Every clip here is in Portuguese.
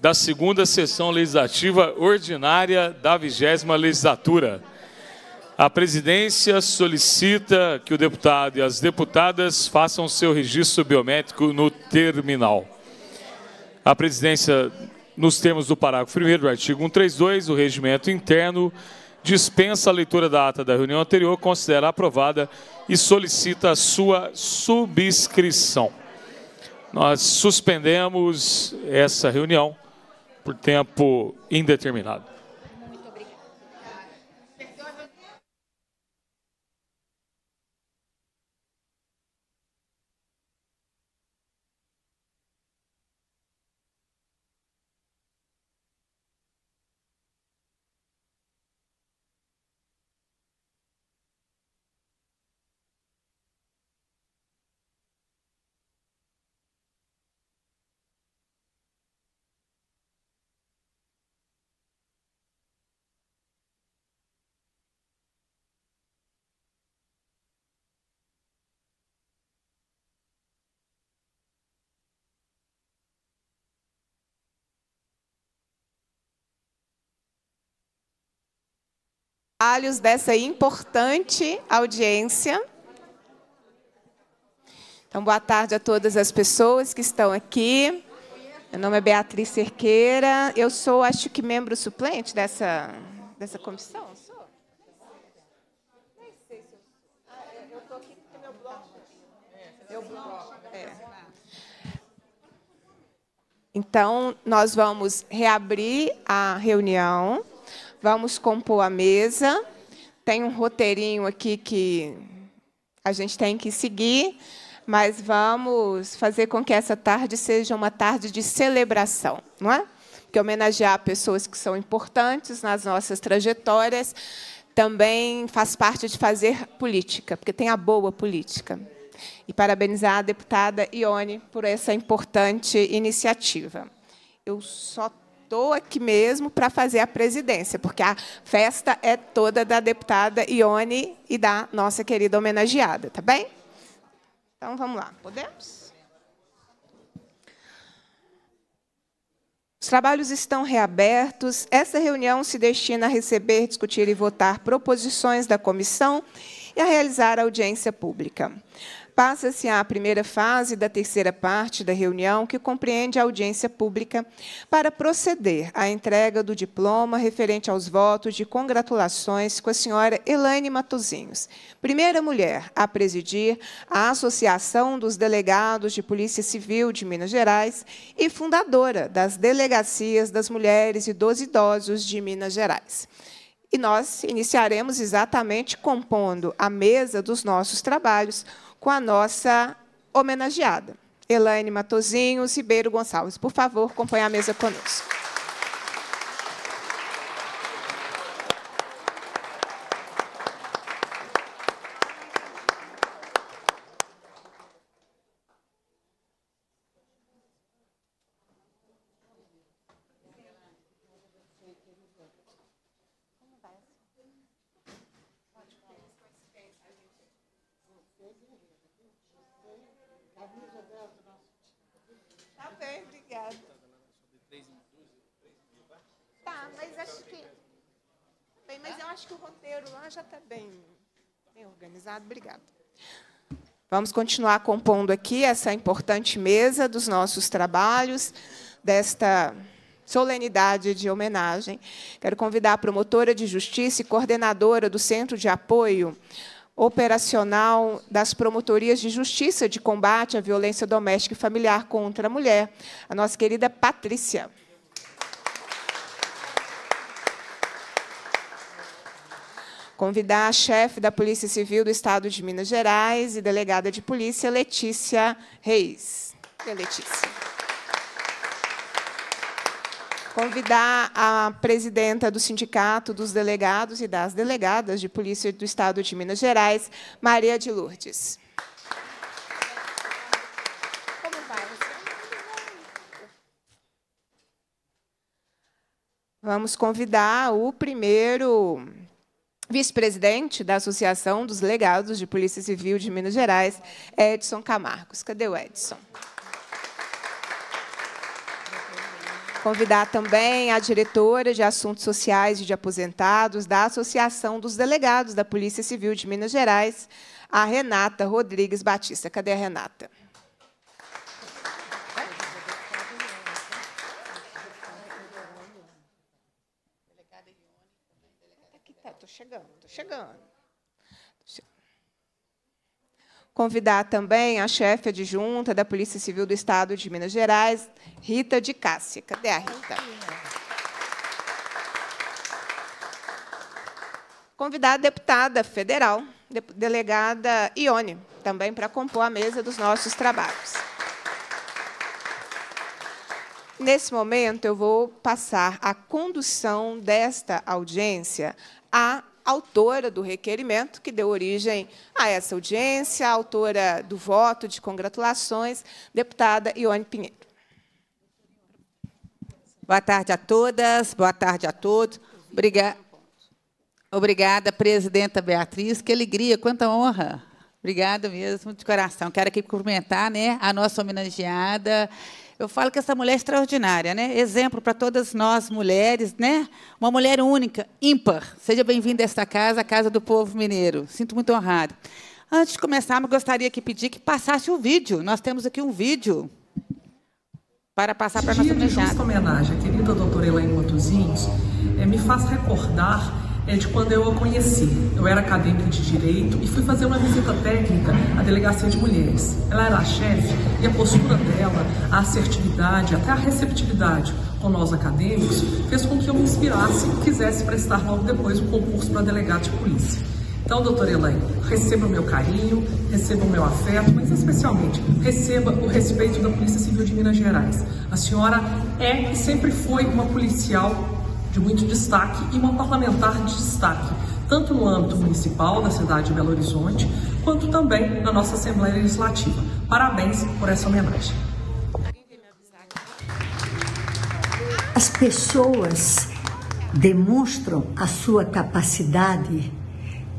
da segunda sessão legislativa ordinária da vigésima legislatura. A presidência solicita que o deputado e as deputadas façam seu registro biométrico no terminal. A presidência, nos termos do parágrafo 1 do artigo 132 do regimento interno, dispensa a leitura da ata da reunião anterior, considera aprovada e solicita a sua subscrição. Nós suspendemos essa reunião por tempo indeterminado. trabalhos dessa importante audiência. Então, boa tarde a todas as pessoas que estão aqui. Meu nome é Beatriz Cerqueira. Eu sou, acho que, membro suplente dessa, dessa comissão. Sou? Nem sei eu estou aqui Meu bloco. Então, nós vamos reabrir a reunião. Vamos compor a mesa. Tem um roteirinho aqui que a gente tem que seguir, mas vamos fazer com que essa tarde seja uma tarde de celebração, não é? Porque homenagear pessoas que são importantes nas nossas trajetórias também faz parte de fazer política, porque tem a boa política. E parabenizar a deputada Ione por essa importante iniciativa. Eu só estou aqui mesmo para fazer a presidência, porque a festa é toda da deputada Ione e da nossa querida homenageada, tá bem? Então vamos lá, podemos? Os trabalhos estão reabertos. Esta reunião se destina a receber, discutir e votar proposições da comissão e a realizar audiência pública passa-se à primeira fase da terceira parte da reunião, que compreende a audiência pública, para proceder à entrega do diploma referente aos votos de congratulações com a senhora Elaine Matozinhos, primeira mulher a presidir a Associação dos Delegados de Polícia Civil de Minas Gerais e fundadora das Delegacias das Mulheres e dos Idosos de Minas Gerais. E nós iniciaremos exatamente compondo a mesa dos nossos trabalhos com a nossa homenageada, Elaine Matozinho, Ribeiro Gonçalves. Por favor, acompanhe a mesa conosco. organizado. Obrigada. Vamos continuar compondo aqui essa importante mesa dos nossos trabalhos, desta solenidade de homenagem. Quero convidar a promotora de justiça e coordenadora do Centro de Apoio operacional das promotorias de justiça de combate à violência doméstica e familiar contra a mulher, a nossa querida Patrícia. convidar a chefe da Polícia Civil do Estado de Minas Gerais e delegada de polícia, Letícia Reis. É Letícia. Convidar a presidenta do Sindicato dos Delegados e das Delegadas de Polícia do Estado de Minas Gerais, Maria de Lourdes. Vamos convidar o primeiro vice-presidente da Associação dos Legados de Polícia Civil de Minas Gerais, Edson Camargos. Cadê o Edson? Convidar também a diretora de Assuntos Sociais e de Aposentados da Associação dos Delegados da Polícia Civil de Minas Gerais, a Renata Rodrigues Batista. Cadê a Renata? chegando, estou chegando. Convidar também a chefe adjunta da Polícia Civil do Estado de Minas Gerais, Rita de Cássia. Cadê a Rita? Convidar a deputada federal, delegada Ione, também para compor a mesa dos nossos trabalhos. Nesse momento, eu vou passar a condução desta audiência à autora do requerimento, que deu origem a essa audiência, a autora do voto de congratulações, deputada Ione Pinheiro. Boa tarde a todas, boa tarde a todos. Obrigada. Obrigada, presidenta Beatriz. Que alegria, quanta honra. Obrigada mesmo, de coração. Quero aqui cumprimentar né, a nossa homenageada, eu falo que essa mulher é extraordinária, né? Exemplo para todas nós mulheres, né? Uma mulher única, ímpar. Seja bem-vinda a esta casa, a casa do povo mineiro. Sinto muito honrado. Antes de começarmos, gostaria que pedir que passasse o vídeo. Nós temos aqui um vídeo para passar para a nossa homenagem. homenagem, querida doutora Elaine Matosinhos, eh, me faz recordar é de quando eu a conheci. Eu era acadêmica de direito e fui fazer uma visita técnica à delegacia de mulheres. Ela era a chefe e a postura dela, a assertividade, até a receptividade com nós acadêmicos, fez com que eu me inspirasse e quisesse prestar logo depois o um concurso para delegado de polícia. Então, doutora Elaine, receba o meu carinho, receba o meu afeto, mas especialmente receba o respeito da Polícia Civil de Minas Gerais. A senhora é e sempre foi uma policial de muito destaque e uma parlamentar de destaque, tanto no âmbito municipal da cidade de Belo Horizonte, quanto também na nossa Assembleia Legislativa. Parabéns por essa homenagem. As pessoas demonstram a sua capacidade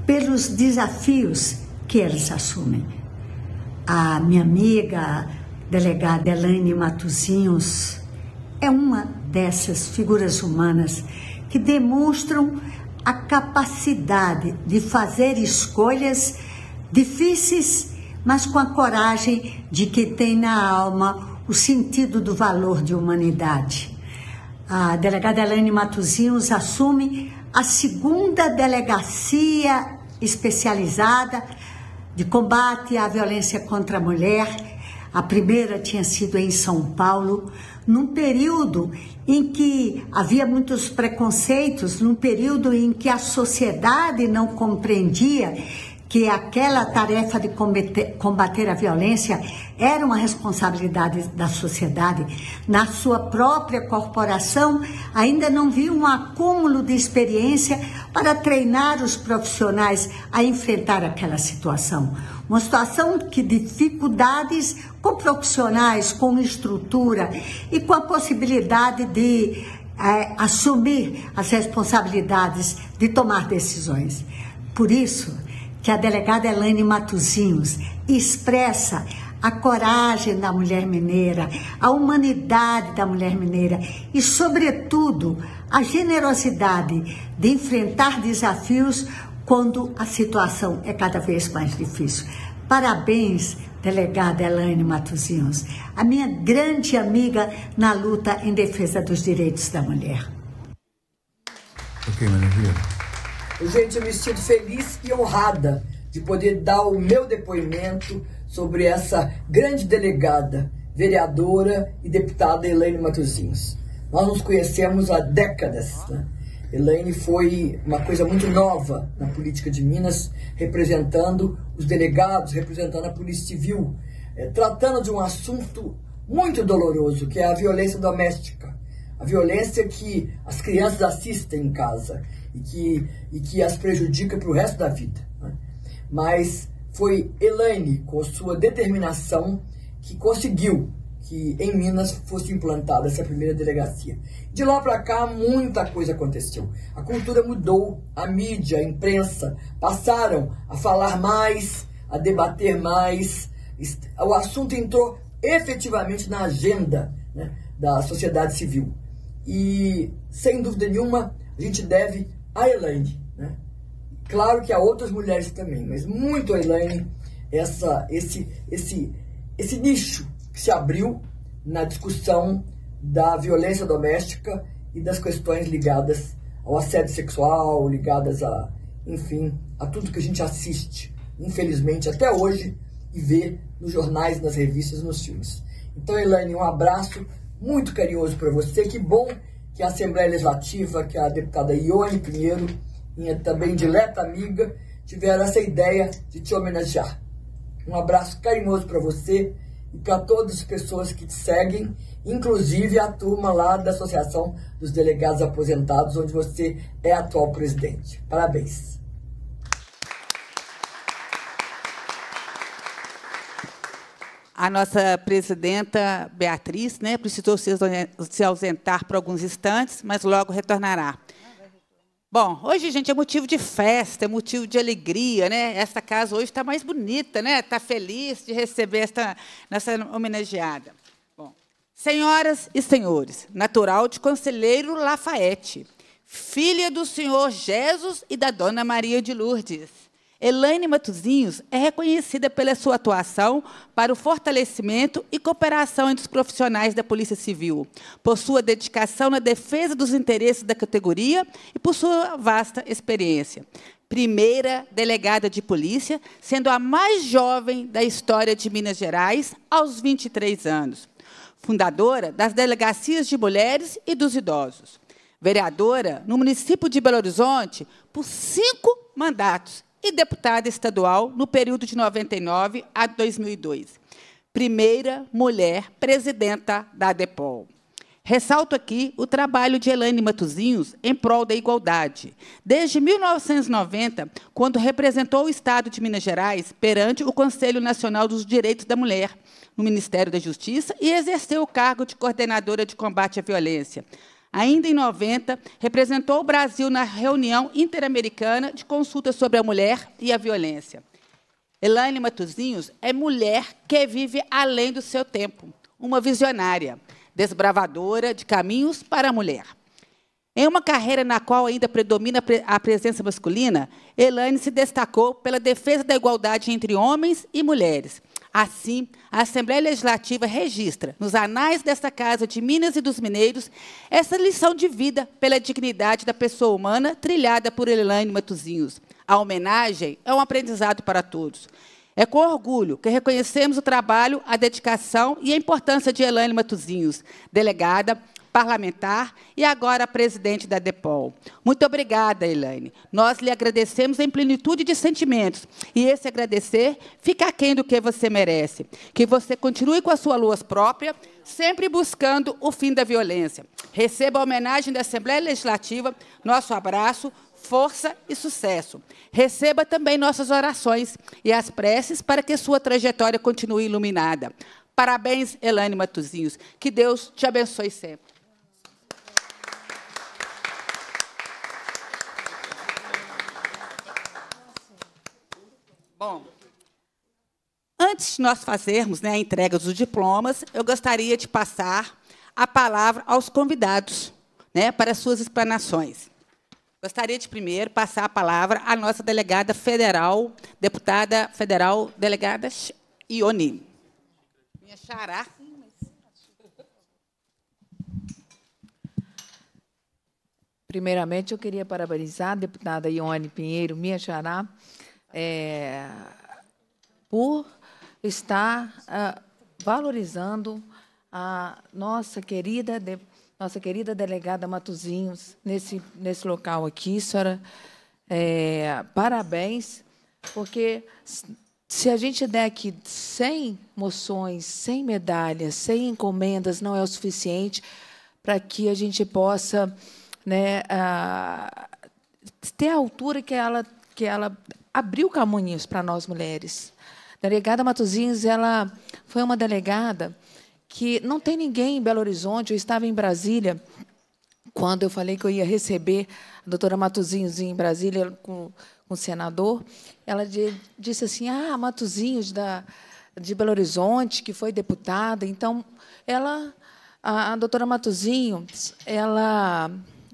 pelos desafios que eles assumem. A minha amiga, a delegada Elaine Matuzinhos, é uma dessas figuras humanas que demonstram a capacidade de fazer escolhas difíceis, mas com a coragem de que tem na alma o sentido do valor de humanidade. A delegada Elaine Matuzinhos assume a segunda delegacia especializada de combate à violência contra a mulher. A primeira tinha sido em São Paulo, num período em que havia muitos preconceitos, num período em que a sociedade não compreendia que aquela tarefa de combater, a violência era uma responsabilidade da sociedade, na sua própria corporação, ainda não viu um acúmulo de experiência para treinar os profissionais a enfrentar aquela situação. Uma situação que dificuldades com profissionais, com estrutura e com a possibilidade de é, assumir as responsabilidades de tomar decisões. Por isso, que a delegada Elaine Matuzinhos expressa a coragem da mulher mineira, a humanidade da mulher mineira e, sobretudo, a generosidade de enfrentar desafios quando a situação é cada vez mais difícil. Parabéns, delegada Elaine Matuzinhos, a minha grande amiga na luta em defesa dos direitos da mulher. Ok, Gente, eu me sinto feliz e honrada de poder dar o meu depoimento sobre essa grande delegada, vereadora e deputada Elaine Matosinhos. Nós nos conhecemos há décadas. Né? Elaine foi uma coisa muito nova na política de Minas, representando os delegados, representando a Polícia Civil, é, tratando de um assunto muito doloroso, que é a violência doméstica. A violência que as crianças assistem em casa e que, e que as prejudica para o resto da vida. Né? Mas foi Elaine, com sua determinação, que conseguiu que em Minas fosse implantada essa primeira delegacia. De lá para cá, muita coisa aconteceu. A cultura mudou, a mídia, a imprensa passaram a falar mais, a debater mais. O assunto entrou efetivamente na agenda né, da sociedade civil. E, sem dúvida nenhuma, a gente deve a Elaine, né? Claro que há outras mulheres também, mas muito a Elaine, essa, esse, esse, esse nicho que se abriu na discussão da violência doméstica e das questões ligadas ao assédio sexual, ligadas a, enfim, a tudo que a gente assiste, infelizmente, até hoje, e vê nos jornais, nas revistas, nos filmes. Então, Elaine, um abraço muito carinhoso para você. Que bom que a Assembleia Legislativa, que a deputada Ione Pinheiro, minha também dileta amiga, tiveram essa ideia de te homenagear. Um abraço carinhoso para você e para todas as pessoas que te seguem, inclusive a turma lá da Associação dos Delegados Aposentados, onde você é atual presidente. Parabéns. A nossa presidenta Beatriz né, precisou se ausentar por alguns instantes, mas logo retornará. Bom, hoje, gente, é motivo de festa, é motivo de alegria, né? Esta casa hoje está mais bonita, né? Está feliz de receber esta nossa homenageada. Bom, senhoras e senhores, natural de Conselheiro Lafayette, filha do senhor Jesus e da dona Maria de Lourdes. Elaine Matuzinhos é reconhecida pela sua atuação para o fortalecimento e cooperação entre os profissionais da Polícia Civil, por sua dedicação na defesa dos interesses da categoria e por sua vasta experiência. Primeira delegada de polícia, sendo a mais jovem da história de Minas Gerais, aos 23 anos. Fundadora das delegacias de mulheres e dos idosos. Vereadora no município de Belo Horizonte por cinco mandatos e deputada estadual no período de 99 a 2002. Primeira mulher presidenta da DEPOL. Ressalto aqui o trabalho de Elaine Matuzinhos em prol da igualdade. Desde 1990, quando representou o Estado de Minas Gerais perante o Conselho Nacional dos Direitos da Mulher, no Ministério da Justiça, e exerceu o cargo de coordenadora de combate à violência, ainda em 90, representou o Brasil na reunião interamericana de consulta sobre a mulher e a violência. Elaine Matuzinhos é mulher que vive além do seu tempo, uma visionária, desbravadora de caminhos para a mulher. Em uma carreira na qual ainda predomina a presença masculina, Elaine se destacou pela defesa da igualdade entre homens e mulheres, Assim, a Assembleia Legislativa registra, nos anais desta Casa de Minas e dos Mineiros, essa lição de vida pela dignidade da pessoa humana trilhada por Elaine Matuzinhos. A homenagem é um aprendizado para todos. É com orgulho que reconhecemos o trabalho, a dedicação e a importância de Elaine Matuzinhos, delegada, parlamentar e agora presidente da DEPOL. Muito obrigada, Elaine. Nós lhe agradecemos em plenitude de sentimentos e esse agradecer fica aquém do que você merece. Que você continue com a sua luz própria, sempre buscando o fim da violência. Receba a homenagem da Assembleia Legislativa, nosso abraço, força e sucesso. Receba também nossas orações e as preces para que sua trajetória continue iluminada. Parabéns, Elane Matuzinhos. Que Deus te abençoe sempre. Bom, antes de nós fazermos né, a entrega dos diplomas, eu gostaria de passar a palavra aos convidados né, para suas explanações. Gostaria de primeiro passar a palavra à nossa delegada federal, deputada federal, delegada Ione. Minha xará. Primeiramente, eu queria parabenizar a deputada Ione Pinheiro, minha xará, é, por estar ah, valorizando a nossa querida, de, nossa querida delegada Matuzinhos nesse, nesse local aqui, senhora. É, parabéns, porque se a gente der aqui 100 moções, 100 medalhas, 100 encomendas, não é o suficiente para que a gente possa né, a, ah, ter a altura que ela, que ela abriu caminhos para nós mulheres. A delegada Matuzinhos ela foi uma delegada que não tem ninguém em Belo Horizonte, eu estava em Brasília quando eu falei que eu ia receber a doutora Matuzinhos em Brasília com, com o senador, ela de, disse assim: "Ah, Matuzinhos da de Belo Horizonte, que foi deputada". Então, ela a, a doutora Matuzinhos, ela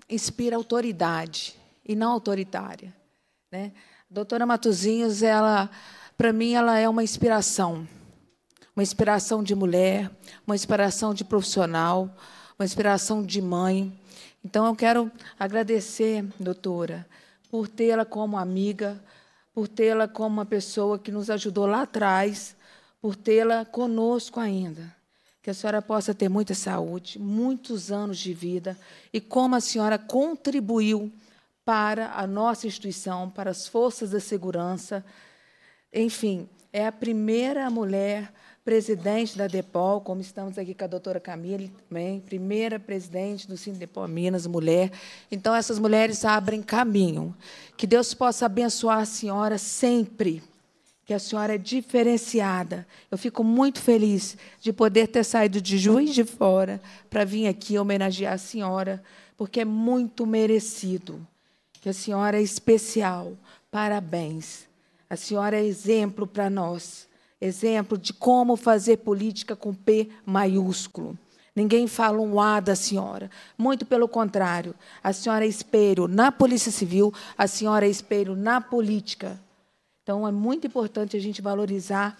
inspira autoridade e não autoritária, né? Doutora Matuzinhos, ela, para mim, ela é uma inspiração. Uma inspiração de mulher, uma inspiração de profissional, uma inspiração de mãe. Então, eu quero agradecer, doutora, por tê-la como amiga, por tê-la como uma pessoa que nos ajudou lá atrás, por tê-la conosco ainda. Que a senhora possa ter muita saúde, muitos anos de vida e como a senhora contribuiu para a nossa instituição, para as forças da segurança. Enfim, é a primeira mulher presidente da DEPOL, como estamos aqui com a doutora Camila também, primeira presidente do Sindepol Minas, mulher. Então, essas mulheres abrem caminho. Que Deus possa abençoar a senhora sempre, que a senhora é diferenciada. Eu fico muito feliz de poder ter saído de Juiz de Fora para vir aqui homenagear a senhora, porque é muito merecido que a senhora é especial. Parabéns. A senhora é exemplo para nós. Exemplo de como fazer política com P maiúsculo. Ninguém fala um A da senhora. Muito pelo contrário. A senhora é espelho na Polícia Civil, a senhora é espelho na política. Então, é muito importante a gente valorizar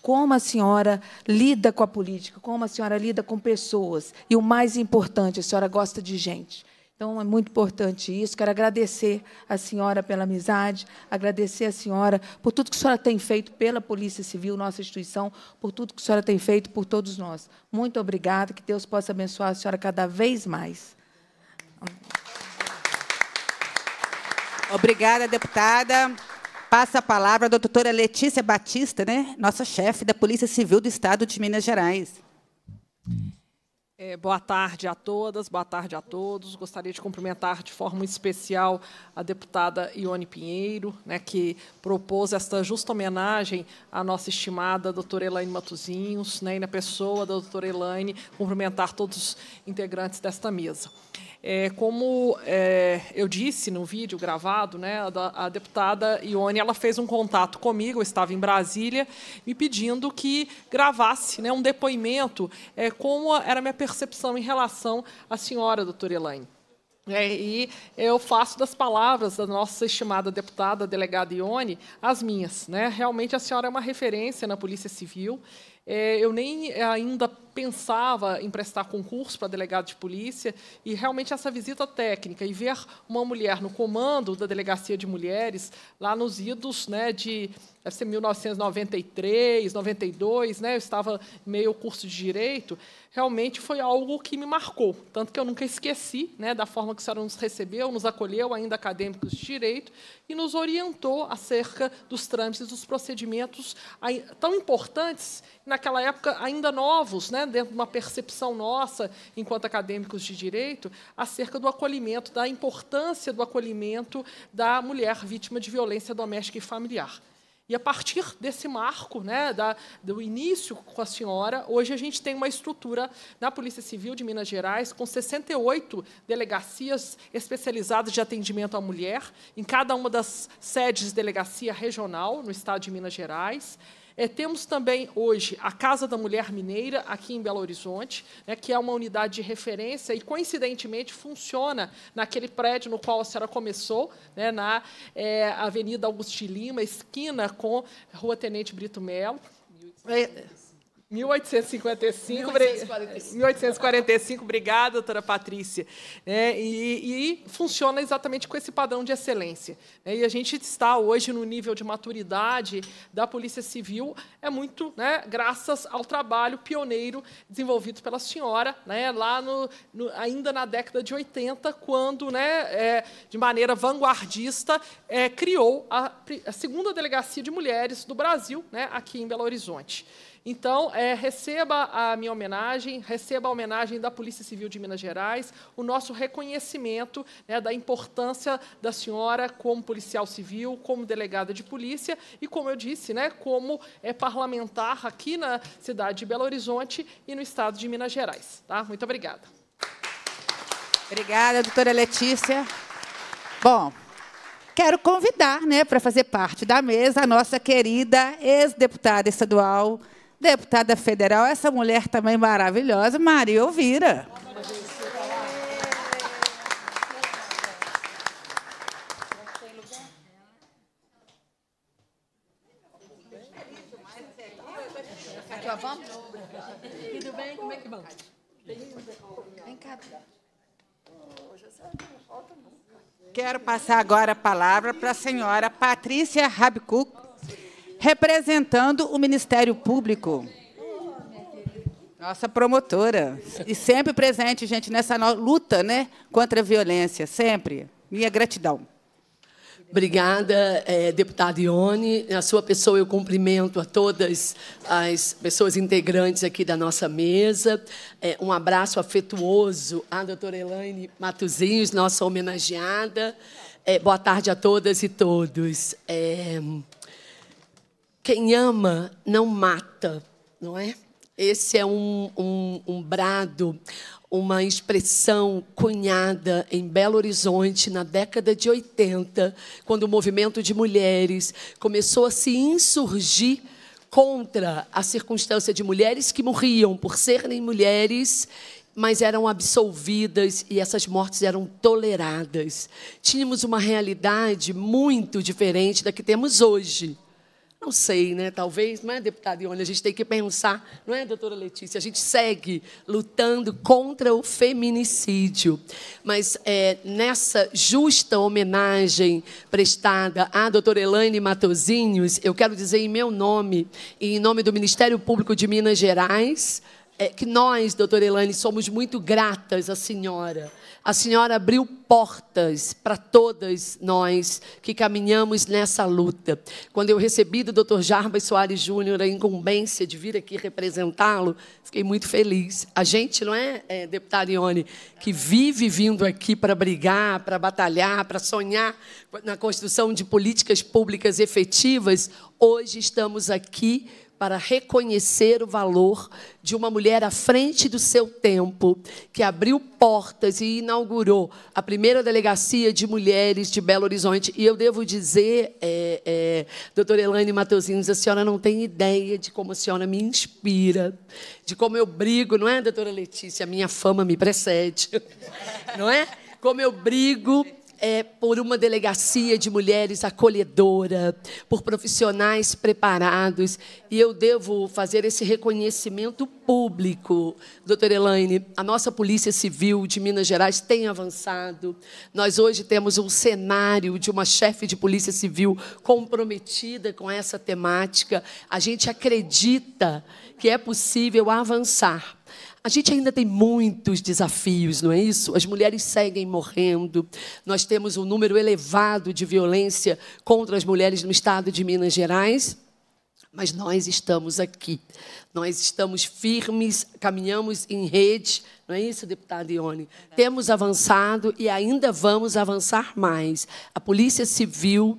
como a senhora lida com a política, como a senhora lida com pessoas. E o mais importante, a senhora gosta de gente. Então, é muito importante isso. Quero agradecer a senhora pela amizade, agradecer a senhora por tudo que a senhora tem feito pela Polícia Civil, nossa instituição, por tudo que a senhora tem feito por todos nós. Muito obrigada, que Deus possa abençoar a senhora cada vez mais. Obrigada, deputada. Passa a palavra a doutora Letícia Batista, né? nossa chefe da Polícia Civil do Estado de Minas Gerais. É, boa tarde a todas, boa tarde a todos. Gostaria de cumprimentar de forma especial a deputada Ione Pinheiro, né, que propôs esta justa homenagem à nossa estimada doutora Elaine Matuzinhos, né, e na pessoa da doutora Elaine, cumprimentar todos os integrantes desta mesa. É, como é, eu disse no vídeo gravado, né, a, a, deputada Ione ela fez um contato comigo, eu estava em Brasília, me pedindo que gravasse né, um depoimento, é, como era a minha percepção em relação à senhora, doutora Elaine. É, e eu faço das palavras da nossa estimada deputada, delegada Ione, as minhas. Né? Realmente a senhora é uma referência na Polícia Civil. É, eu nem ainda pensava em prestar concurso para delegado de polícia, e realmente essa visita técnica e ver uma mulher no comando da delegacia de mulheres, lá nos idos né, de deve ser 1993, 92, né, eu estava meio curso de direito, realmente foi algo que me marcou, tanto que eu nunca esqueci né, da forma que a senhora nos recebeu, nos acolheu, ainda acadêmicos de direito, e nos orientou acerca dos trâmites, dos procedimentos tão importantes, naquela época ainda novos, né, né, dentro de uma percepção nossa, enquanto acadêmicos de direito, acerca do acolhimento, da importância do acolhimento da mulher vítima de violência doméstica e familiar. E a partir desse marco, né, da, do início com a senhora, hoje a gente tem uma estrutura na Polícia Civil de Minas Gerais com 68 delegacias especializadas de atendimento à mulher, em cada uma das sedes de delegacia regional no estado de Minas Gerais. É, temos também hoje a Casa da Mulher Mineira, aqui em Belo Horizonte, né, que é uma unidade de referência e, coincidentemente, funciona naquele prédio no qual a senhora começou, né, na é, Avenida Augusto de Lima, esquina com Rua Tenente Brito Melo. É, 1855, 1845. obrigada, doutora Patrícia. É, e, e, funciona exatamente com esse padrão de excelência. É, e a gente está hoje no nível de maturidade da Polícia Civil, é muito né, graças ao trabalho pioneiro desenvolvido pela senhora, né, lá no, no, ainda na década de 80, quando, né, é, de maneira vanguardista, é, criou a, a, segunda delegacia de mulheres do Brasil, né, aqui em Belo Horizonte. Então, é, receba a minha homenagem, receba a homenagem da Polícia Civil de Minas Gerais, o nosso reconhecimento né, da importância da senhora como policial civil, como delegada de polícia e, como eu disse, né, como é, parlamentar aqui na cidade de Belo Horizonte e no estado de Minas Gerais. Tá? Muito obrigada. Obrigada, doutora Letícia. Bom, quero convidar né, para fazer parte da mesa a nossa querida ex-deputada estadual deputada federal, essa mulher também maravilhosa, Maria Elvira. Quero passar agora a palavra para a senhora Patrícia Rabicuk, representando o Ministério Público. Nossa promotora. E sempre presente, gente, nessa luta né, contra a violência. Sempre. Minha gratidão. Obrigada, é, eh, deputada Ione. Na sua pessoa, eu cumprimento a todas as pessoas integrantes aqui da nossa mesa. É, um abraço afetuoso à doutora Elaine Matuzinhos, nossa homenageada. É, boa tarde a todas e todos. Quem ama não mata, não é? Esse é um, um, um brado, uma expressão cunhada em Belo Horizonte na década de 80, quando o movimento de mulheres começou a se insurgir contra a circunstância de mulheres que morriam por serem mulheres, mas eram absolvidas e essas mortes eram toleradas. Tínhamos uma realidade muito diferente da que temos hoje. Não sei, né? Talvez, não é, deputada Ione? A gente tem que pensar, não é, doutora Letícia? A gente segue lutando contra o feminicídio. Mas é, nessa justa homenagem prestada à doutora Elaine Matozinhos, eu quero dizer em meu nome e em nome do Ministério Público de Minas Gerais, é, que nós, doutora Elaine, somos muito gratas à senhora a senhora abriu portas para todas nós que caminhamos nessa luta. Quando eu recebi do Dr. Jarbas Soares Júnior a incumbência de vir aqui representá-lo, fiquei muito feliz. A gente, não é, é deputada Ione, que vive vindo aqui para brigar, para batalhar, para sonhar na construção de políticas públicas efetivas, hoje estamos aqui para reconhecer o valor de uma mulher à frente do seu tempo, que abriu portas e inaugurou a primeira delegacia de mulheres de Belo Horizonte. E eu devo dizer, é, é, doutora Elaine Matosinhos, a senhora não tem ideia de como a senhora me inspira, de como eu brigo, não é, doutora Letícia? A minha fama me precede, não é? Como eu brigo é, por uma delegacia de mulheres acolhedora, por profissionais preparados. E eu devo fazer esse reconhecimento público. Doutora Elaine, a nossa Polícia Civil de Minas Gerais tem avançado. Nós hoje temos um cenário de uma chefe de Polícia Civil comprometida com essa temática. A gente acredita que é possível avançar. A gente ainda tem muitos desafios, não é isso? As mulheres seguem morrendo. Nós temos um número elevado de violência contra as mulheres no estado de Minas Gerais. Mas nós estamos aqui, nós estamos firmes, caminhamos em rede, não é isso, deputada Ione? Temos avançado e ainda vamos avançar mais. A Polícia Civil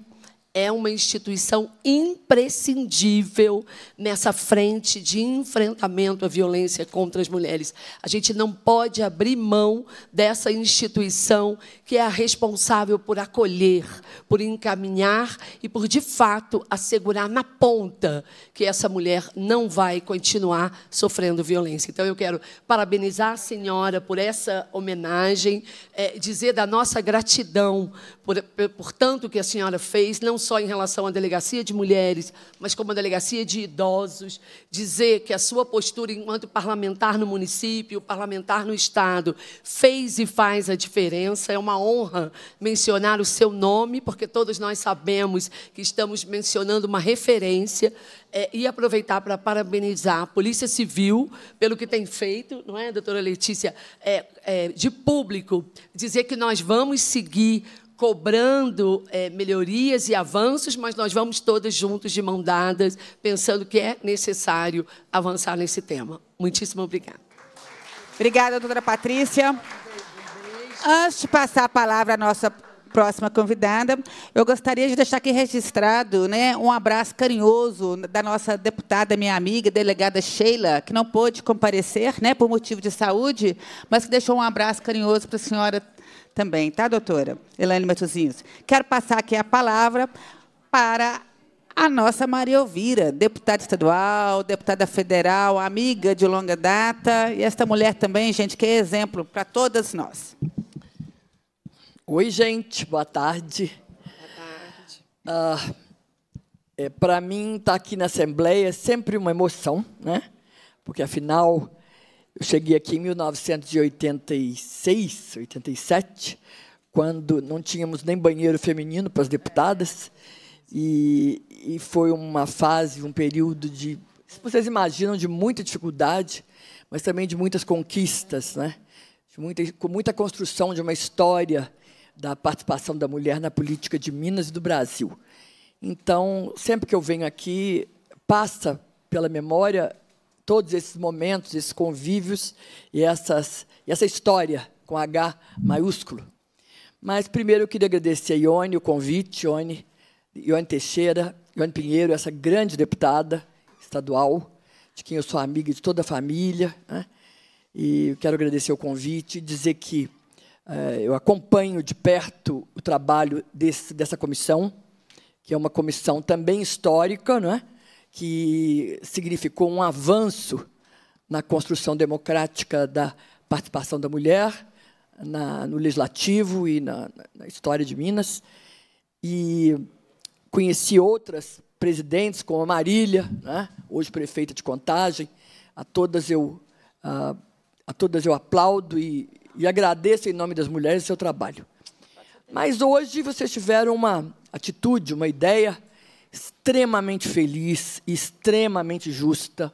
é uma instituição imprescindível nessa frente de enfrentamento à violência contra as mulheres. A gente não pode abrir mão dessa instituição que é a responsável por acolher, por encaminhar e por, de fato, assegurar na ponta que essa mulher não vai continuar sofrendo violência. Então, eu quero parabenizar a senhora por essa homenagem, é, dizer da nossa gratidão por, por tanto que a senhora fez, não só em relação à delegacia de mulheres, mas como a delegacia de idosos, dizer que a sua postura enquanto parlamentar no município, parlamentar no estado, fez e faz a diferença. É uma honra mencionar o seu nome, porque todos nós sabemos que estamos mencionando uma referência é, e aproveitar para parabenizar a Polícia Civil pelo que tem feito, não é, doutora Letícia, é, é, de público, dizer que nós vamos seguir cobrando é, melhorias e avanços, mas nós vamos todas juntos, de mão dadas, pensando que é necessário avançar nesse tema. Muitíssimo obrigada. Obrigada, doutora Patrícia. Antes de passar a palavra à nossa próxima convidada, eu gostaria de deixar aqui registrado né, um abraço carinhoso da nossa deputada, minha amiga, delegada Sheila, que não pôde comparecer né, por motivo de saúde, mas que deixou um abraço carinhoso para a senhora também, tá, doutora? Elaine Matuzinhos. Quero passar aqui a palavra para a nossa Maria Elvira, deputada estadual, deputada federal, amiga de longa data, e esta mulher também, gente, que é exemplo para todas nós. Oi, gente, boa tarde. Boa tarde. Ah, é, para mim, estar tá aqui na Assembleia é sempre uma emoção, né? porque, afinal, eu cheguei aqui em 1986, 87, quando não tínhamos nem banheiro feminino para as deputadas. E, e foi uma fase, um período de, se vocês imaginam, de muita dificuldade, mas também de muitas conquistas, né? De muita, com muita construção de uma história da participação da mulher na política de Minas e do Brasil. Então, sempre que eu venho aqui, passa pela memória todos esses momentos, esses convívios e, essas, e essa história com H maiúsculo. Mas primeiro eu queria agradecer a Ione o convite, Ione, Ione Teixeira, Ione Pinheiro, essa grande deputada estadual, de quem eu sou amiga de toda a família. Né? E quero agradecer o convite e dizer que eh, eu acompanho de perto o trabalho desse, dessa comissão, que é uma comissão também histórica, não é? que significou um avanço na construção democrática da participação da mulher na, no legislativo e na, na, história de Minas. E conheci outras presidentes, como a Marília, né, hoje prefeita de Contagem. A todas eu, a, a todas eu aplaudo e, e agradeço em nome das mulheres o seu trabalho. Mas hoje vocês tiveram uma atitude, uma ideia extremamente feliz, extremamente justa,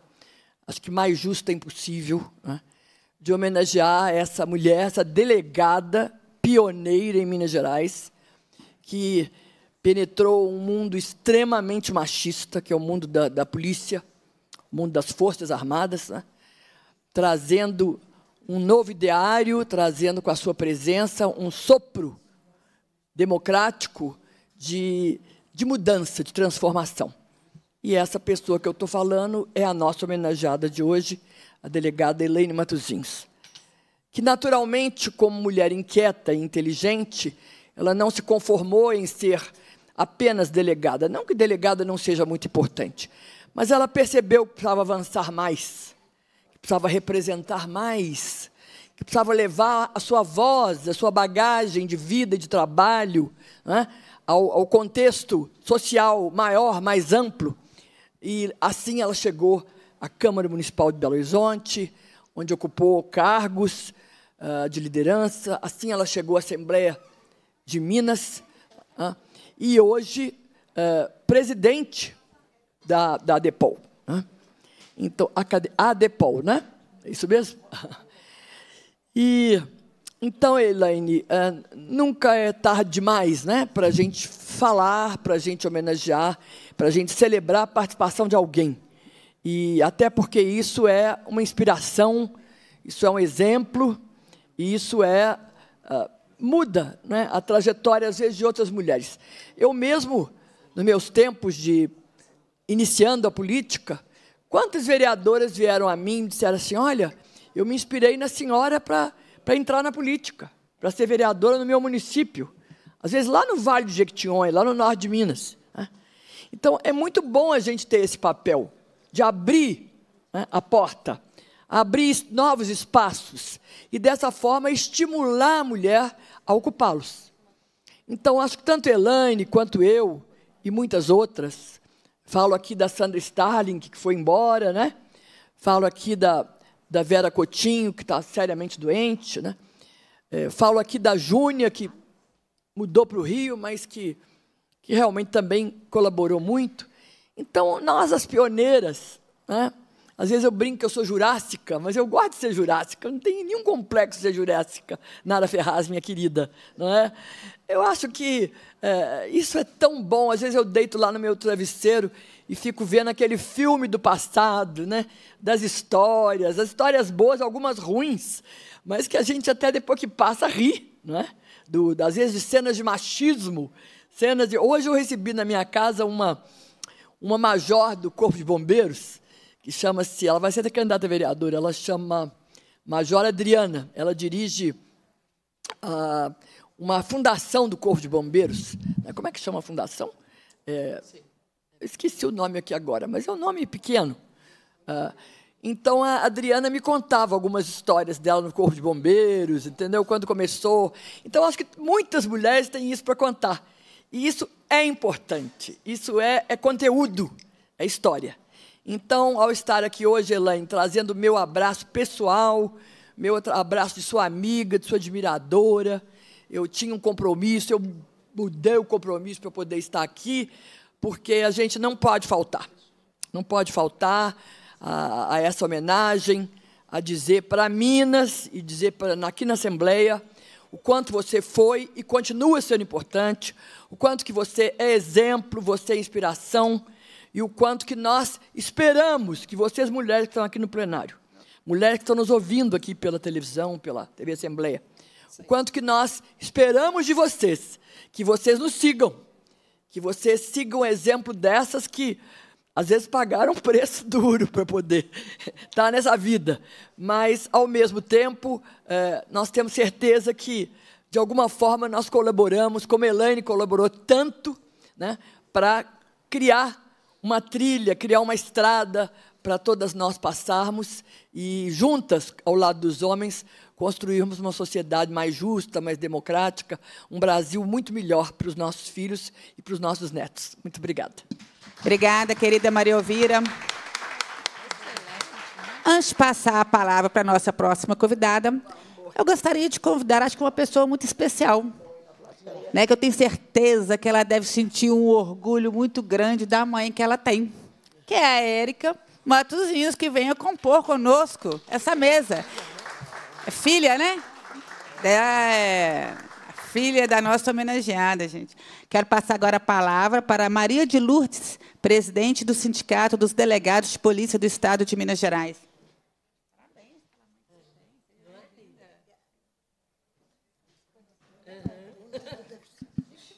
acho que mais justa é impossível, né? de homenagear essa mulher, essa delegada pioneira em Minas Gerais, que penetrou um mundo extremamente machista, que é o mundo da, da polícia, o mundo das forças armadas, né? trazendo um novo ideário, trazendo com a sua presença um sopro democrático de de mudança, de transformação. E essa pessoa que eu estou falando é a nossa homenageada de hoje, a delegada Elaine Matuzins, que naturalmente, como mulher inquieta e inteligente, ela não se conformou em ser apenas delegada. Não que delegada não seja muito importante, mas ela percebeu que precisava avançar mais, que precisava representar mais, que precisava levar a sua voz, a sua bagagem de vida, de trabalho, né, ao, ao contexto social maior, mais amplo. E assim ela chegou à Câmara Municipal de Belo Horizonte, onde ocupou cargos uh, de liderança. Assim ela chegou à Assembleia de Minas uh, e hoje uh, presidente da, da ADEPOL. Né? Então, a ADEPOL, né? É isso mesmo? E então, Elaine, é, nunca é tarde demais né, para a gente falar, para a gente homenagear, para a gente celebrar a participação de alguém. E até porque isso é uma inspiração, isso é um exemplo, e isso é uh, muda né, a trajetória, às vezes, de outras mulheres. Eu mesmo, nos meus tempos de iniciando a política, quantas vereadoras vieram a mim e disseram assim, olha, eu me inspirei na senhora para para entrar na política, para ser vereadora no meu município. Às vezes lá no Vale do Jequitinhonha, lá no norte de Minas. Né? Então é muito bom a gente ter esse papel de abrir né, a porta, abrir novos espaços e dessa forma estimular a mulher a ocupá-los. Então acho que tanto Elaine quanto eu e muitas outras, falo aqui da Sandra Starling que foi embora, né? Falo aqui da da Vera Cotinho, que está seriamente doente. Né? É, falo aqui da Júnia, que mudou para o Rio, mas que, que realmente também colaborou muito. Então, nós, as pioneiras, né? às vezes eu brinco que eu sou jurássica, mas eu gosto de ser jurássica, não tem nenhum complexo de ser jurássica, Nara Ferraz, minha querida. Não é? Eu acho que é, isso é tão bom, às vezes eu deito lá no meu travesseiro e fico vendo aquele filme do passado, né? Das histórias, as histórias boas, algumas ruins, mas que a gente até depois que passa ri, né? Do, às vezes de cenas de machismo, cenas de. Hoje eu recebi na minha casa uma uma major do Corpo de Bombeiros que chama-se, ela vai ser candidata a vereadora, ela chama Major Adriana, ela dirige ah, uma fundação do Corpo de Bombeiros. Como é que chama a fundação? É, Sim esqueci o nome aqui agora, mas é um nome pequeno. Ah, então a Adriana me contava algumas histórias dela no Corpo de Bombeiros, entendeu? Quando começou. Então acho que muitas mulheres têm isso para contar. E isso é importante, isso é, é conteúdo, é história. Então, ao estar aqui hoje, Elaine, trazendo meu abraço pessoal, meu abraço de sua amiga, de sua admiradora, eu tinha um compromisso, eu mudei o compromisso para poder estar aqui, porque a gente não pode faltar. Não pode faltar a, a essa homenagem, a dizer para Minas e dizer pra, aqui na Assembleia o quanto você foi e continua sendo importante, o quanto que você é exemplo, você é inspiração e o quanto que nós esperamos que vocês mulheres que estão aqui no plenário, mulheres que estão nos ouvindo aqui pela televisão, pela TV Assembleia, Sim. o quanto que nós esperamos de vocês, que vocês nos sigam, que você siga um exemplo dessas que às vezes pagaram um preço duro para poder estar tá nessa vida, mas ao mesmo tempo é, nós temos certeza que de alguma forma nós colaboramos, como a Elaine colaborou tanto, né, para criar uma trilha, criar uma estrada para todas nós passarmos e juntas ao lado dos homens construirmos uma sociedade mais justa, mais democrática, um Brasil muito melhor para os nossos filhos e para os nossos netos. Muito obrigada. Obrigada, querida Maria Ovira. Antes de passar a palavra para a nossa próxima convidada, eu gostaria de convidar, acho que uma pessoa muito especial, né, que eu tenho certeza que ela deve sentir um orgulho muito grande da mãe que ela tem, que é a Érica Matuzinhos, que venha compor conosco essa mesa. É filha, né? É, filha da nossa homenageada, gente. Quero passar agora a palavra para Maria de Lourdes, presidente do Sindicato dos Delegados de Polícia do Estado de Minas Gerais.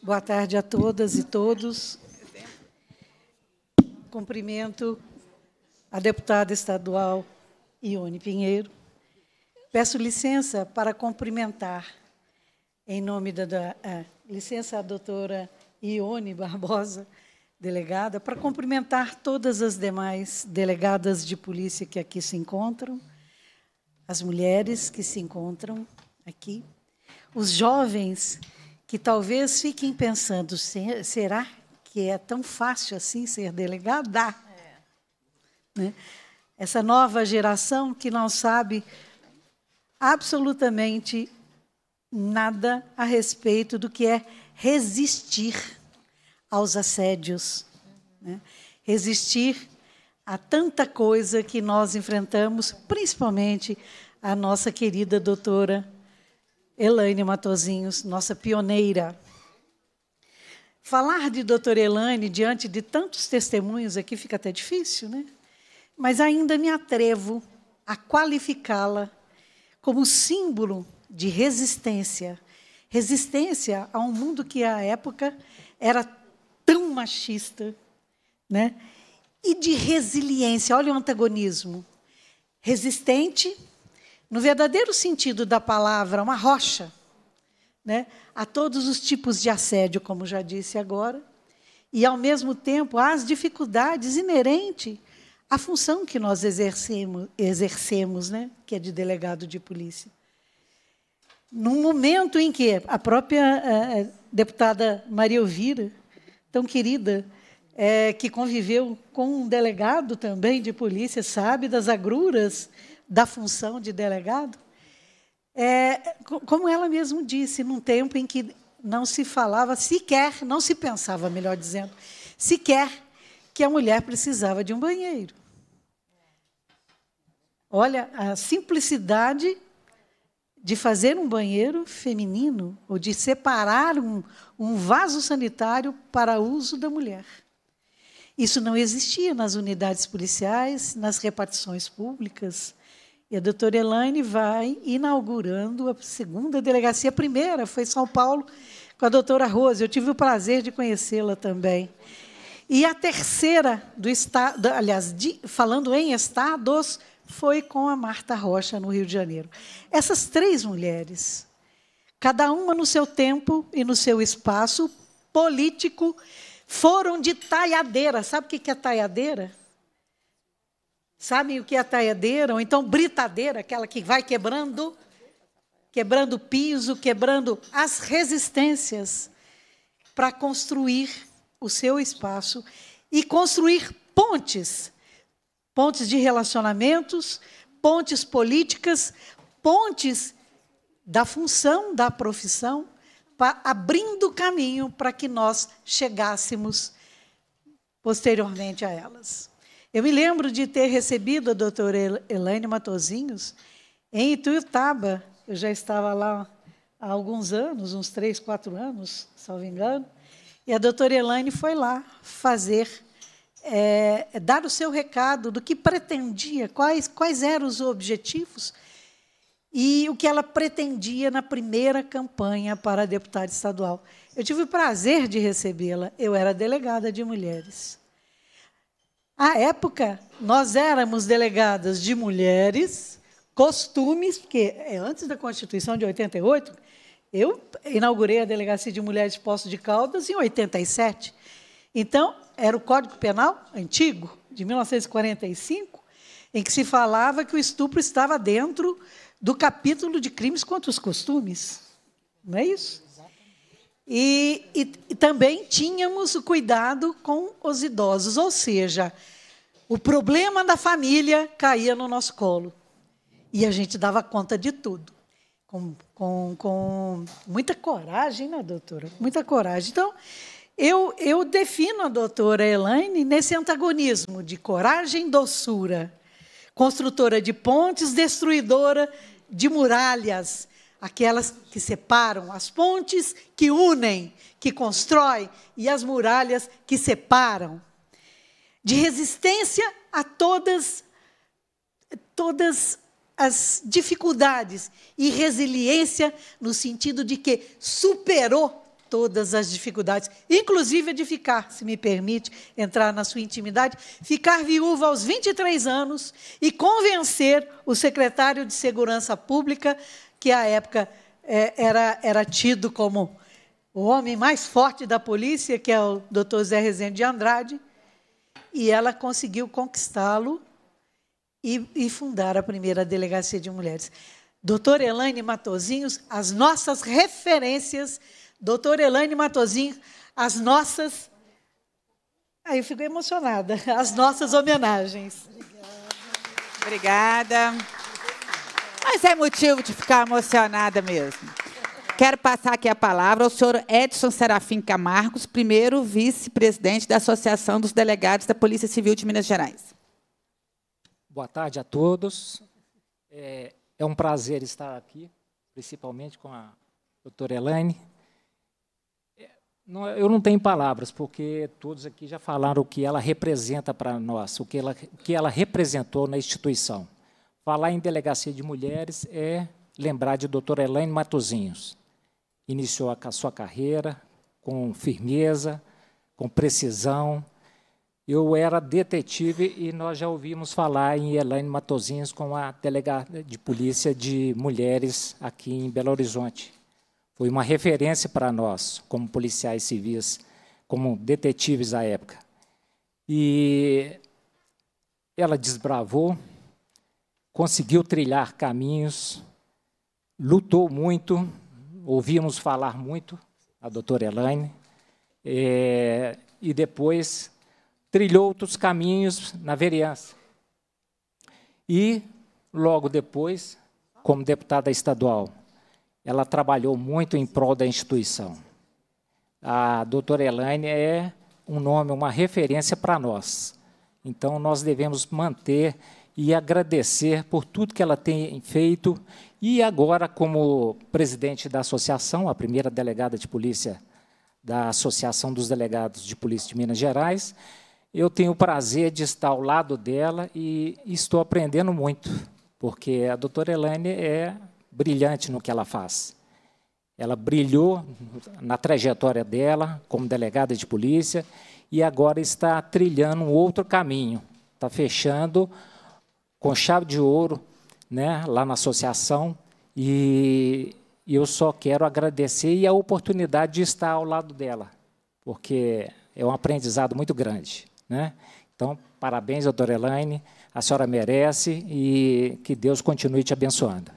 Boa tarde a todas e todos. Cumprimento a deputada estadual Ione Pinheiro, Peço licença para cumprimentar, em nome da. da é, licença, a doutora Ione Barbosa, delegada, para cumprimentar todas as demais delegadas de polícia que aqui se encontram, as mulheres que se encontram aqui, os jovens que talvez fiquem pensando: será que é tão fácil assim ser delegada? É. Né? Essa nova geração que não sabe absolutamente nada a respeito do que é resistir aos assédios, né? resistir a tanta coisa que nós enfrentamos, principalmente a nossa querida doutora Elaine Matozinhos, nossa pioneira. Falar de doutora Elaine diante de tantos testemunhos aqui fica até difícil, né? Mas ainda me atrevo a qualificá-la como símbolo de resistência. Resistência a um mundo que, à época, era tão machista. Né? E de resiliência, olha o antagonismo. Resistente, no verdadeiro sentido da palavra, uma rocha, né? a todos os tipos de assédio, como já disse agora, e, ao mesmo tempo, às dificuldades inerentes a função que nós exercemos, exercemos né, que é de delegado de polícia. No momento em que a própria a eh, eh, deputada Maria Elvira, tão querida, é, que conviveu com um delegado também de polícia, sabe das agruras da função de delegado, é, como ela mesmo disse, num tempo em que não se falava sequer, não se pensava, melhor dizendo, sequer que a mulher precisava de um banheiro. Olha a simplicidade de fazer um banheiro feminino ou de separar um, um vaso sanitário para uso da mulher. Isso não existia nas unidades policiais, nas repartições públicas. E a doutora Elaine vai inaugurando a segunda delegacia. A primeira foi em São Paulo, com a doutora Rose. Eu tive o prazer de conhecê-la também. E a terceira, do estado, aliás, de, falando em estados, foi com a Marta Rocha, no Rio de Janeiro. Essas três mulheres, cada uma no seu tempo e no seu espaço político, foram de taiadeira. Sabe o que é taiadeira? Sabem o que é taiadeira? Ou então britadeira, aquela que vai quebrando, quebrando piso, quebrando as resistências para construir o seu espaço e construir pontes pontes de relacionamentos, pontes políticas, pontes da função, da profissão, abrindo caminho para que nós chegássemos posteriormente a elas. Eu me lembro de ter recebido a doutora Elaine Matozinhos em Ituiutaba. Eu já estava lá há alguns anos, uns três, quatro anos, salvo engano. E a doutora Elaine foi lá fazer, é, dar o seu recado do que pretendia, quais, quais eram os objetivos e o que ela pretendia na primeira campanha para deputada estadual. Eu tive o prazer de recebê-la, eu era delegada de mulheres. À época, nós éramos delegadas de mulheres, costumes, porque é antes da Constituição de 88, eu inaugurei a Delegacia de Mulheres de de Caldas em 87. Então, era o Código Penal antigo, de 1945, em que se falava que o estupro estava dentro do capítulo de crimes contra os costumes. Não é isso? E, e, e também tínhamos o cuidado com os idosos, ou seja, o problema da família caía no nosso colo. E a gente dava conta de tudo com, com, com muita coragem, né, doutora? Muita coragem. Então, eu, eu defino a doutora Elaine nesse antagonismo de coragem e doçura, construtora de pontes, destruidora de muralhas, aquelas que separam, as pontes que unem, que constroem, e as muralhas que separam. De resistência a todas todas as dificuldades e resiliência no sentido de que superou todas as dificuldades, inclusive a de ficar, se me permite entrar na sua intimidade, ficar viúva aos 23 anos e convencer o secretário de Segurança Pública, que à época é, era, era tido como o homem mais forte da polícia, que é o Dr. Zé Rezende de Andrade, e ela conseguiu conquistá-lo e, e fundar a primeira delegacia de mulheres. Doutora Elaine Matozinhos, as nossas referências. Doutora Elaine Matozinhos, as nossas. Aí ah, eu fico emocionada. As nossas homenagens. Obrigada. Mas é motivo de ficar emocionada mesmo. Quero passar aqui a palavra ao senhor Edson Serafim Camargos, primeiro vice-presidente da Associação dos Delegados da Polícia Civil de Minas Gerais. Boa tarde a todos. É, é, um prazer estar aqui, principalmente com a doutora Elaine. É, não, é, eu não tenho palavras, porque todos aqui já falaram o que ela representa para nós, o que, ela, o que ela representou na instituição. Falar em delegacia de mulheres é lembrar de doutora Elaine Matozinhos. Iniciou a sua carreira com firmeza, com precisão, eu era detetive e nós já ouvimos falar em Elaine Matozinhos com a delegada de polícia de mulheres aqui em Belo Horizonte. Foi uma referência para nós, como policiais civis, como detetives à época. E ela desbravou, conseguiu trilhar caminhos, lutou muito, ouvimos falar muito a doutora Elaine, é, e depois trilhou outros caminhos na vereança. E, logo depois, como deputada estadual, ela trabalhou muito em prol da instituição. A doutora Elaine é um nome, uma referência para nós. Então, nós devemos manter e agradecer por tudo que ela tem feito. E agora, como presidente da associação, a primeira delegada de polícia da Associação dos Delegados de Polícia de Minas Gerais, eu tenho o prazer de estar ao lado dela e estou aprendendo muito, porque a doutora Elaine é brilhante no que ela faz. Ela brilhou na trajetória dela como delegada de polícia e agora está trilhando um outro caminho, está fechando com chave de ouro né, lá na associação e eu só quero agradecer e a oportunidade de estar ao lado dela, porque é um aprendizado muito grande. Né? Então, parabéns, doutora Elaine, a senhora merece e que Deus continue te abençoando.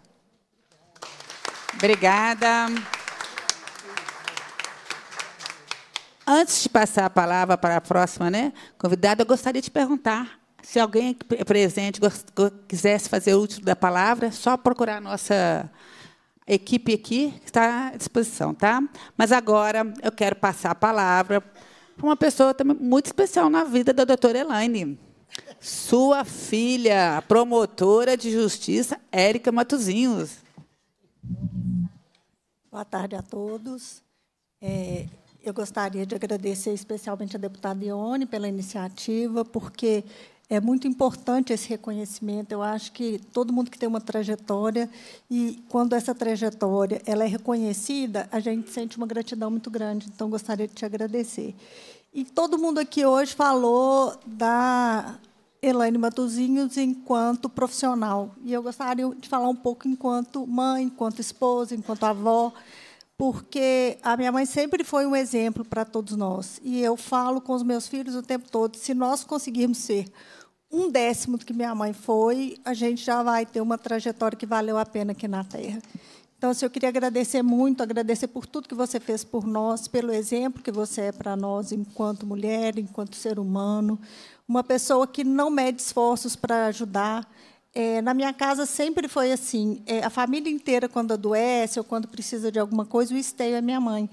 Obrigada. Antes de passar a palavra para a próxima né, convidada, eu gostaria de perguntar se alguém é presente quisesse fazer o último da palavra, só procurar a nossa equipe aqui, que está à disposição, tá? Mas agora eu quero passar a palavra uma pessoa também muito especial na vida da doutora Elaine. Sua filha, promotora de justiça, Érica Matuzinhos. Boa tarde a todos. É, eu gostaria de agradecer especialmente a deputada Ione pela iniciativa, porque é muito importante esse reconhecimento. Eu acho que todo mundo que tem uma trajetória e quando essa trajetória ela é reconhecida, a gente sente uma gratidão muito grande. Então gostaria de te agradecer. E todo mundo aqui hoje falou da Elaine Matuzinhos enquanto profissional. E eu gostaria de falar um pouco enquanto mãe, enquanto esposa, enquanto avó, porque a minha mãe sempre foi um exemplo para todos nós. E eu falo com os meus filhos o tempo todo: se nós conseguirmos ser um décimo do que minha mãe foi, a gente já vai ter uma trajetória que valeu a pena aqui na Terra. Então, assim, eu queria agradecer muito, agradecer por tudo que você fez por nós, pelo exemplo que você é para nós enquanto mulher, enquanto ser humano, uma pessoa que não mede esforços para ajudar. É, na minha casa sempre foi assim, é, a família inteira quando adoece ou quando precisa de alguma coisa, o esteio é minha mãe.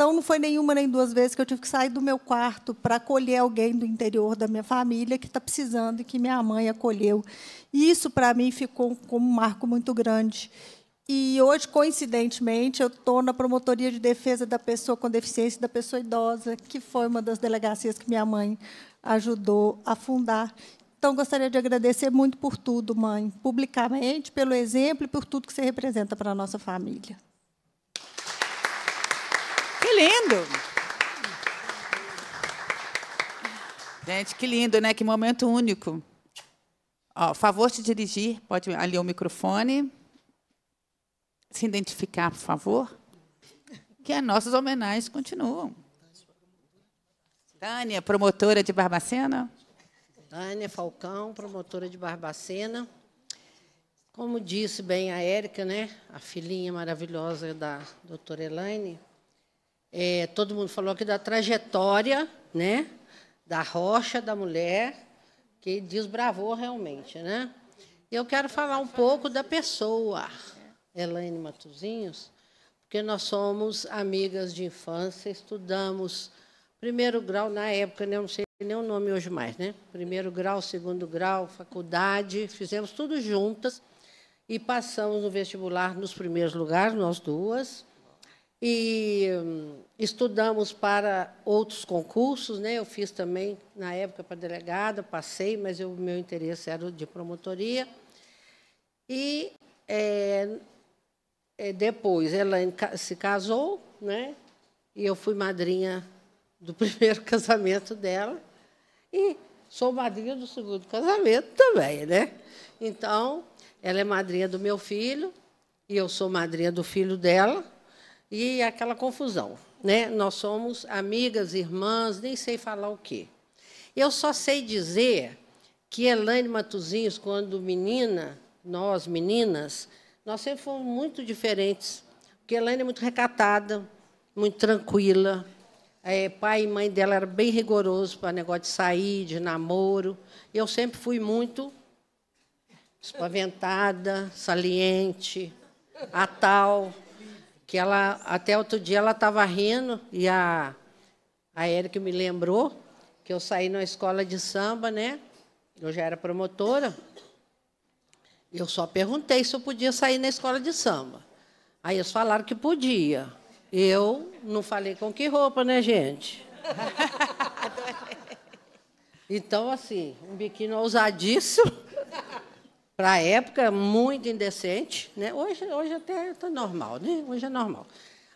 Então, não foi nenhuma nem duas vezes que eu tive que sair do meu quarto para acolher alguém do interior da minha família que está precisando e que minha mãe acolheu. E isso, para mim, ficou como um marco muito grande. E hoje, coincidentemente, eu estou na Promotoria de Defesa da Pessoa com Deficiência e da Pessoa Idosa, que foi uma das delegacias que minha mãe ajudou a fundar. Então, gostaria de agradecer muito por tudo, mãe, publicamente, pelo exemplo e por tudo que você representa para a nossa família lindo! Gente, que lindo, né? Que momento único. Ó, favor de dirigir, pode ali o microfone. Se identificar, por favor. Que as nossas homenagens continuam. Tânia, promotora de Barbacena. Tânia Falcão, promotora de Barbacena. Como disse bem a Érica, né, a filhinha maravilhosa da doutora Elaine, é, todo mundo falou aqui da trajetória né, da rocha da mulher, que desbravou realmente. Né? Eu quero falar um pouco da pessoa, Elaine Matuzinhos, porque nós somos amigas de infância, estudamos primeiro grau na época, né, eu não sei nem o nome hoje mais, né? Primeiro grau, segundo grau, faculdade, fizemos tudo juntas e passamos no vestibular nos primeiros lugares, nós duas e hum, estudamos para outros concursos, né? Eu fiz também na época para delegada, passei, mas o meu interesse era de promotoria. E é, é, depois ela se casou, né? E eu fui madrinha do primeiro casamento dela e sou madrinha do segundo casamento também, né? Então, ela é madrinha do meu filho e eu sou madrinha do filho dela e aquela confusão. Né? Nós somos amigas, irmãs, nem sei falar o quê. Eu só sei dizer que Elaine Matuzinhos, quando menina, nós meninas, nós sempre fomos muito diferentes. Porque Elaine é muito recatada, muito tranquila. É, pai e mãe dela eram bem rigorosos para negócio de sair, de namoro. Eu sempre fui muito espaventada, saliente, atal que ela até outro dia ela estava rindo e a a Érica me lembrou que eu saí na escola de samba, né? Eu já era promotora. Eu só perguntei se eu podia sair na escola de samba. Aí eles falaram que podia. Eu não falei com que roupa, né, gente? então, assim, um biquíni ousadíssimo para a época, muito indecente. Né? Hoje, hoje até está normal, né? hoje é normal.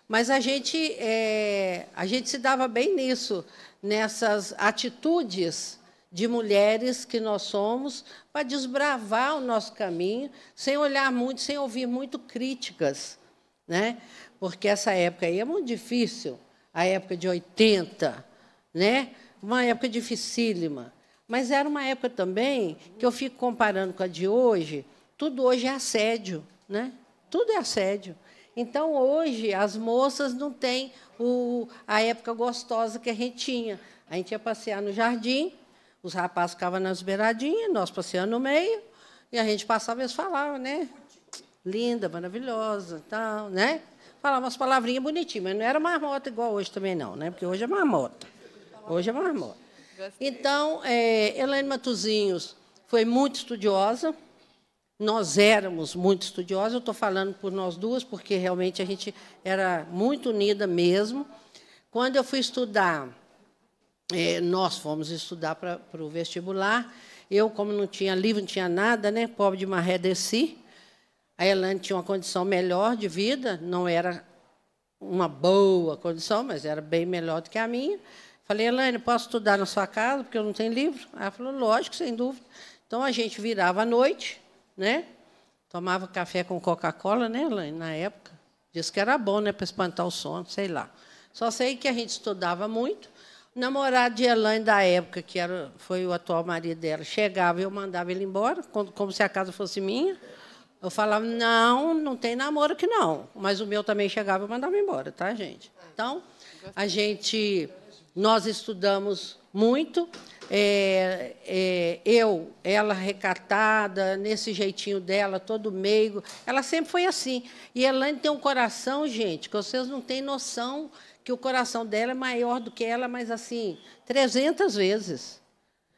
Mas a gente, é, a gente se dava bem nisso, nessas atitudes de mulheres que nós somos, para desbravar o nosso caminho, sem olhar muito, sem ouvir muito críticas. Né? Porque essa época aí é muito difícil, a época de 80, né? uma época dificílima. Mas era uma época também que eu fico comparando com a de hoje, tudo hoje é assédio, né? Tudo é assédio. Então, hoje, as moças não têm o, a época gostosa que a gente tinha. A gente ia passear no jardim, os rapazes ficavam nas beiradinhas, nós passeando no meio, e a gente passava e eles falavam, né? Linda, maravilhosa, tal, né? Falavam umas palavrinhas bonitinhas, mas não era marmota igual hoje também, não, né? Porque hoje é marmota. Hoje é marmota. Então, é, Elaine Matuzinhos foi muito estudiosa, nós éramos muito estudiosos, eu estou falando por nós duas, porque realmente a gente era muito unida mesmo. Quando eu fui estudar, é, nós fomos estudar para o vestibular, eu, como não tinha livro, não tinha nada, né, pobre de maré desci, a Elane tinha uma condição melhor de vida, não era uma boa condição, mas era bem melhor do que a minha. Falei, Elaine, posso estudar na sua casa, porque eu não tenho livro? Ela falou, lógico, sem dúvida. Então, a gente virava à noite, né? tomava café com Coca-Cola, né, Elaine, na época. Diz que era bom, né, para espantar o sono, sei lá. Só sei que a gente estudava muito. O namorado de Elaine da época, que era, foi o atual marido dela, chegava e eu mandava ele embora, como se a casa fosse minha. Eu falava, não, não tem namoro que não. Mas o meu também chegava e mandava embora, tá, gente? Então, a gente nós estudamos muito. É, é, eu, ela recatada, nesse jeitinho dela, todo meigo. Ela sempre foi assim. E Elaine tem um coração, gente, que vocês não têm noção que o coração dela é maior do que ela, mas assim, 300 vezes.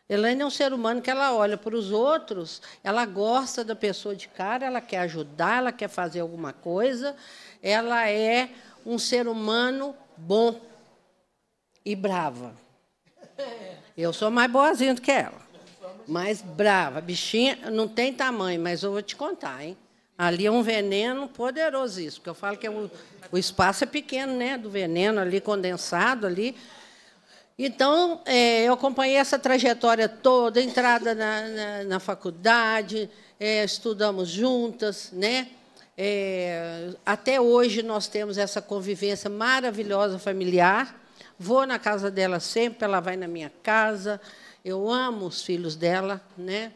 Elaine é um ser humano que ela olha para os outros, ela gosta da pessoa de cara, ela quer ajudar, ela quer fazer alguma coisa. Ela é um ser humano bom e brava. Eu sou mais boazinha do que ela. Mas brava. Bichinha não tem tamanho, mas eu vou te contar, hein? Ali é um veneno poderoso isso, porque eu falo que é o, o, espaço é pequeno, né? Do veneno ali condensado ali. Então, é, eu acompanhei essa trajetória toda, entrada na, na, na faculdade, é, estudamos juntas, né? É, até hoje nós temos essa convivência maravilhosa familiar. Vou na casa dela sempre, ela vai na minha casa. Eu amo os filhos dela, né?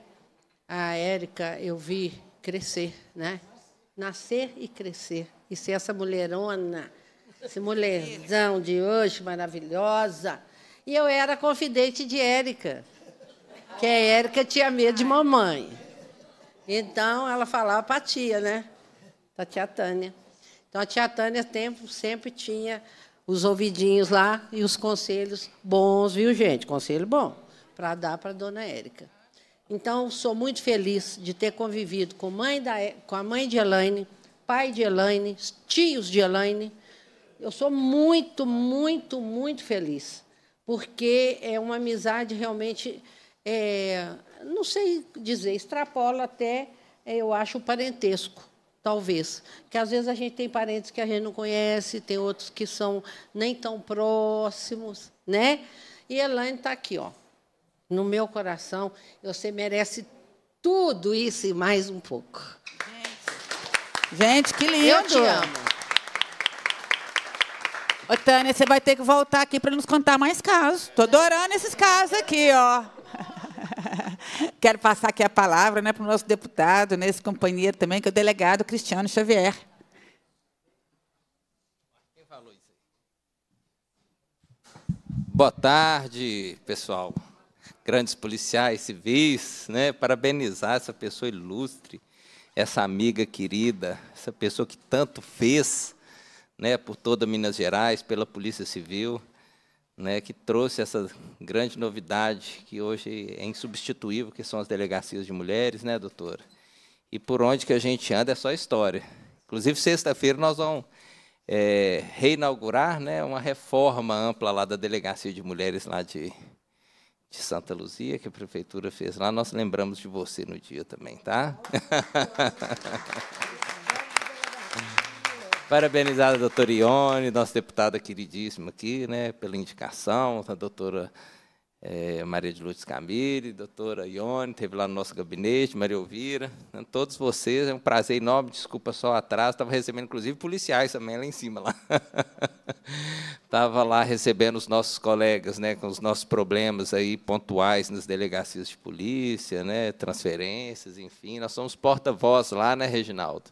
A Érica eu vi crescer, né? Nascer e crescer e ser essa mulherona, esse mulherzão de hoje maravilhosa. E eu era confidente de Érica, que a Érica tinha medo de mamãe. Então ela falava para a tia, né? Da tia Tânia. Então a tia Tânia tempo, sempre tinha os ouvidinhos lá e os conselhos bons, viu, gente? Conselho bom para dar para a dona Érica. Então, sou muito feliz de ter convivido com, mãe da, com a mãe de Elaine, pai de Elaine, tios de Elaine. Eu sou muito, muito, muito feliz, porque é uma amizade realmente, é, não sei dizer, extrapola até, eh, eu acho, o parentesco talvez. Que às vezes a gente tem parentes que a gente não conhece, tem outros que são nem tão próximos, né? E Elaine está aqui, ó. No meu coração, você merece tudo isso e mais um pouco. Gente, que lindo! Eu te amo. Ô, Tânia, você vai ter que voltar aqui para nos contar mais casos. Tô adorando esses casos aqui, ó. Quero passar aqui a palavra né, para o nosso deputado, né, esse companheiro também, que é o delegado Cristiano Xavier. Boa tarde, pessoal. Grandes policiais civis, né? Parabenizar essa pessoa ilustre, essa amiga querida, essa pessoa que tanto fez, né, por toda Minas Gerais, pela Polícia Civil né, que trouxe essa grande novidade que hoje é insubstituível, que são as delegacias de mulheres, né, doutora? E por onde que a gente anda é só história. Inclusive, sexta-feira nós vamos é, reinaugurar né, uma reforma ampla lá da Delegacia de Mulheres lá de, de Santa Luzia, que a prefeitura fez lá. Nós lembramos de você no dia também, tá? Parabenizar a doutora Ione, nossa deputada queridíssima aqui, né, pela indicação, a doutora é, Maria de Lourdes Camille, doutora Ione, teve lá no nosso gabinete, Maria Elvira, né, todos vocês, é um prazer enorme, desculpa só atrás, estava recebendo inclusive policiais também lá em cima. lá. Estava lá recebendo os nossos colegas, né, com os nossos problemas aí pontuais nas delegacias de polícia, né, transferências, enfim, nós somos porta-voz lá, né, Reginaldo?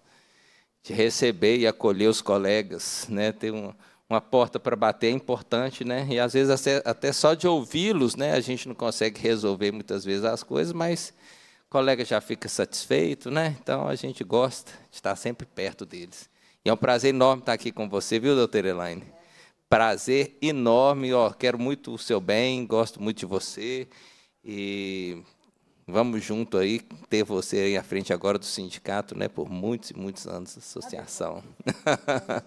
de receber e acolher os colegas, né? Ter uma, uma porta para bater é importante, né? E às vezes até, até só de ouvi-los, né? A gente não consegue resolver muitas vezes as coisas, mas o colega já fica satisfeito, né? Então a gente gosta de estar sempre perto deles. E é um prazer enorme estar aqui com você, viu, doutora Elaine? Prazer enorme, ó, quero muito o seu bem, gosto muito de você. E Vamos junto aí, ter você aí à frente agora do sindicato, né, por muitos e muitos anos da associação.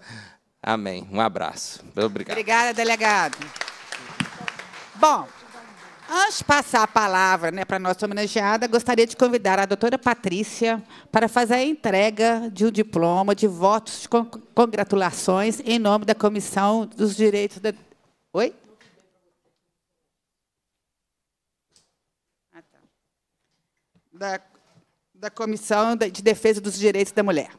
Amém. Um abraço. Obrigado. Obrigada, delegado. Bom, antes de passar a palavra né, para a nossa homenageada, gostaria de convidar a doutora Patrícia para fazer a entrega de um diploma de votos de congratulações em nome da Comissão dos Direitos da... Oi? da, da Comissão de Defesa dos Direitos da Mulher.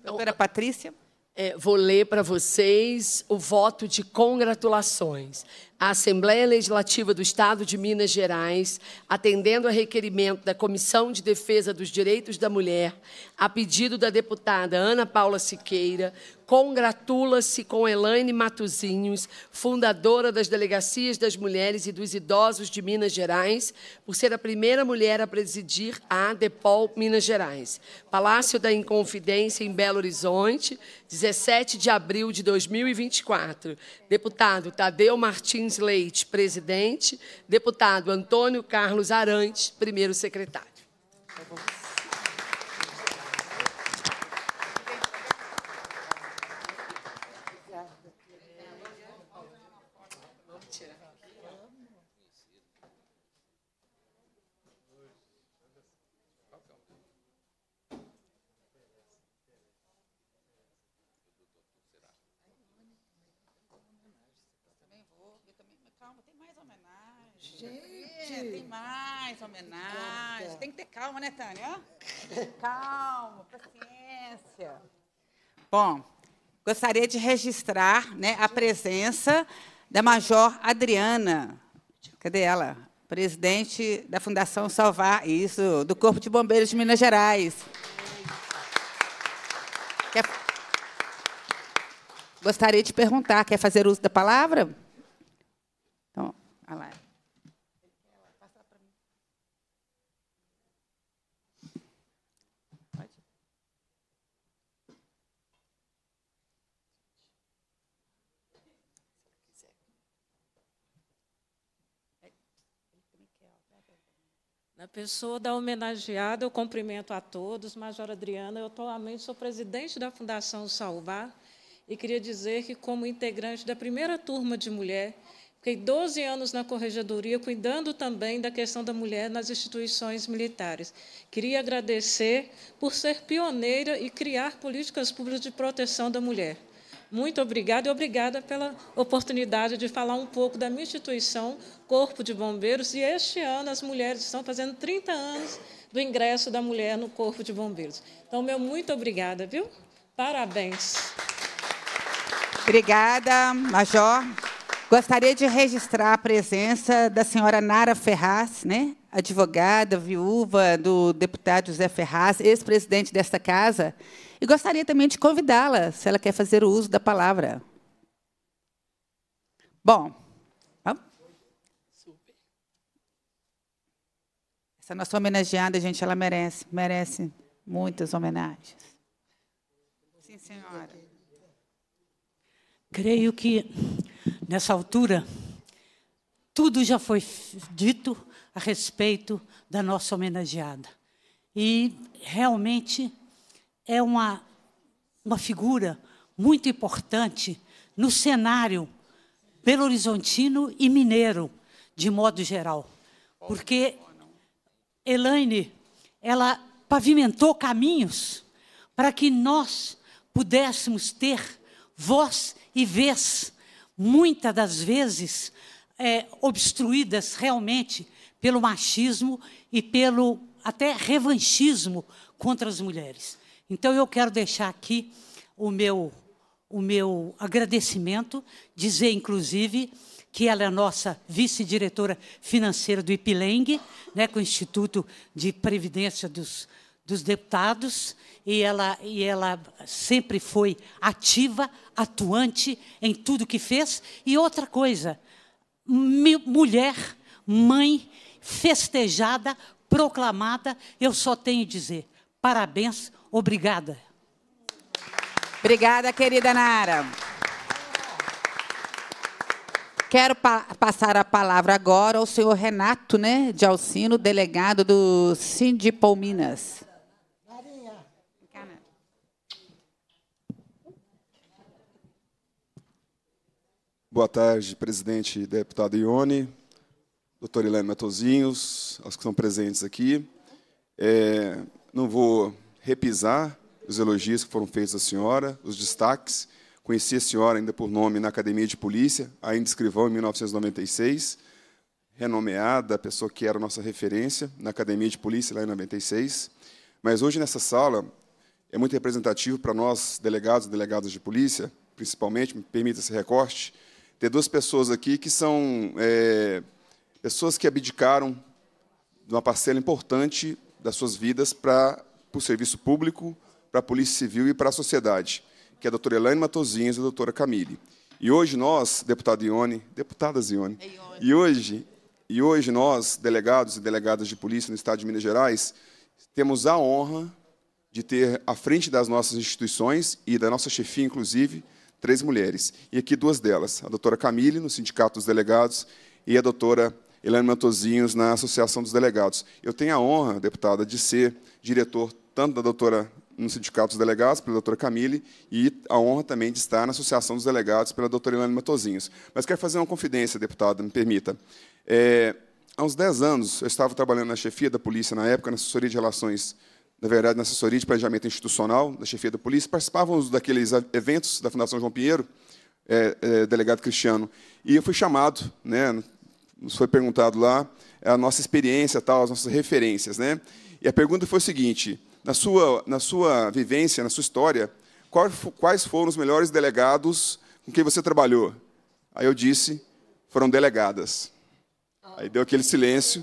Então, Doutora Patrícia. É, vou ler para vocês o voto de congratulações a Assembleia Legislativa do Estado de Minas Gerais, atendendo a requerimento da Comissão de Defesa dos Direitos da Mulher, a pedido da deputada Ana Paula Siqueira, congratula-se com Elaine Matuzinhos, fundadora das Delegacias das Mulheres e dos Idosos de Minas Gerais, por ser a primeira mulher a presidir a ADEPOL Minas Gerais. Palácio da Inconfidência, em Belo Horizonte, 17 de abril de 2024. Deputado Tadeu Martins Martins Leite, presidente, deputado Antônio Carlos Arantes, primeiro secretário. É homenagem. Tem que ter calma, né, Tânia? Calma, paciência. Bom, gostaria de registrar né, a presença da Major Adriana. Cadê ela? Presidente da Fundação Salvar, isso, do Corpo de Bombeiros de Minas Gerais. Quer... Gostaria de perguntar, quer fazer uso da palavra? Então, olha lá. Na pessoa da homenageada, eu cumprimento a todos. Major Adriana, eu atualmente sou presidente da Fundação Salvar e queria dizer que, como integrante da primeira turma de mulher, fiquei 12 anos na corregedoria, cuidando também da questão da mulher nas instituições militares. Queria agradecer por ser pioneira e criar políticas públicas de proteção da mulher. Muito obrigada e obrigada pela oportunidade de falar um pouco da minha instituição, Corpo de Bombeiros. E este ano as mulheres estão fazendo 30 anos do ingresso da mulher no Corpo de Bombeiros. Então, meu muito obrigada, viu? Parabéns. Obrigada, Major. Gostaria de registrar a presença da senhora Nara Ferraz, né? advogada, viúva do deputado José Ferraz, ex-presidente desta casa, e gostaria também de convidá-la, se ela quer fazer o uso da palavra. Bom, essa nossa homenageada, gente, ela merece, merece muitas homenagens. Sim, senhora. Creio que nessa altura tudo já foi dito a respeito da nossa homenageada. E realmente é uma, uma figura muito importante no cenário belo-horizontino e mineiro, de modo geral. Porque Elaine, ela pavimentou caminhos para que nós pudéssemos ter voz e vez, muitas das vezes é, obstruídas realmente pelo machismo e pelo até revanchismo contra as mulheres. Então eu quero deixar aqui o meu o meu agradecimento, dizer inclusive que ela é a nossa vice-diretora financeira do IPLENG, né, com o Instituto de Previdência dos, dos Deputados, e ela, e ela sempre foi ativa, atuante em tudo que fez. E outra coisa, mulher, mãe, festejada, proclamada, eu só tenho a dizer parabéns, Obrigada. Obrigada, querida Nara. Quero pa passar a palavra agora ao senhor Renato né, de Alcino, delegado do Sindipol Minas. Boa tarde, presidente e deputado Ione, doutor Ilene Matozinhos, aos que estão presentes aqui. É, não vou repisar os elogios que foram feitos à senhora, os destaques. Conheci a senhora ainda por nome na Academia de Polícia, ainda escrivão em 1996, renomeada, a pessoa que era nossa referência na Academia de Polícia lá em 96. Mas hoje nessa sala é muito representativo para nós, delegados e delegadas de polícia, principalmente, me permita esse recorte, ter duas pessoas aqui que são é, pessoas que abdicaram de uma parcela importante das suas vidas para para o serviço público, para a Polícia Civil e para a sociedade, que é a doutora Elaine Matosinhos e a doutora Camille. E hoje nós, deputado Ione, deputada Ione, e hoje, e hoje nós, delegados e delegadas de polícia no Estado de Minas Gerais, temos a honra de ter à frente das nossas instituições e da nossa chefia, inclusive, três mulheres. E aqui duas delas, a doutora Camille, no Sindicato dos Delegados, e a doutora Elaine Mantozinhos, na Associação dos Delegados. Eu tenho a honra, deputada, de ser diretor tanto da doutora no Sindicato dos Delegados, pela doutora Camille, e a honra também de estar na Associação dos Delegados, pela doutora Ilana Matozinhos. Mas quero fazer uma confidência, deputada, me permita. É, há uns 10 anos, eu estava trabalhando na chefia da polícia, na época, na assessoria de relações, na verdade, na assessoria de planejamento institucional da chefia da polícia, participavam daqueles eventos da Fundação João Pinheiro, é, é, delegado Cristiano, e eu fui chamado, né, nos foi perguntado lá, a nossa experiência, tal, as nossas referências. Né? E a pergunta foi o seguinte, na sua, na sua vivência, na sua história, quais foram os melhores delegados com quem você trabalhou? Aí eu disse, foram delegadas. Aí deu aquele silêncio.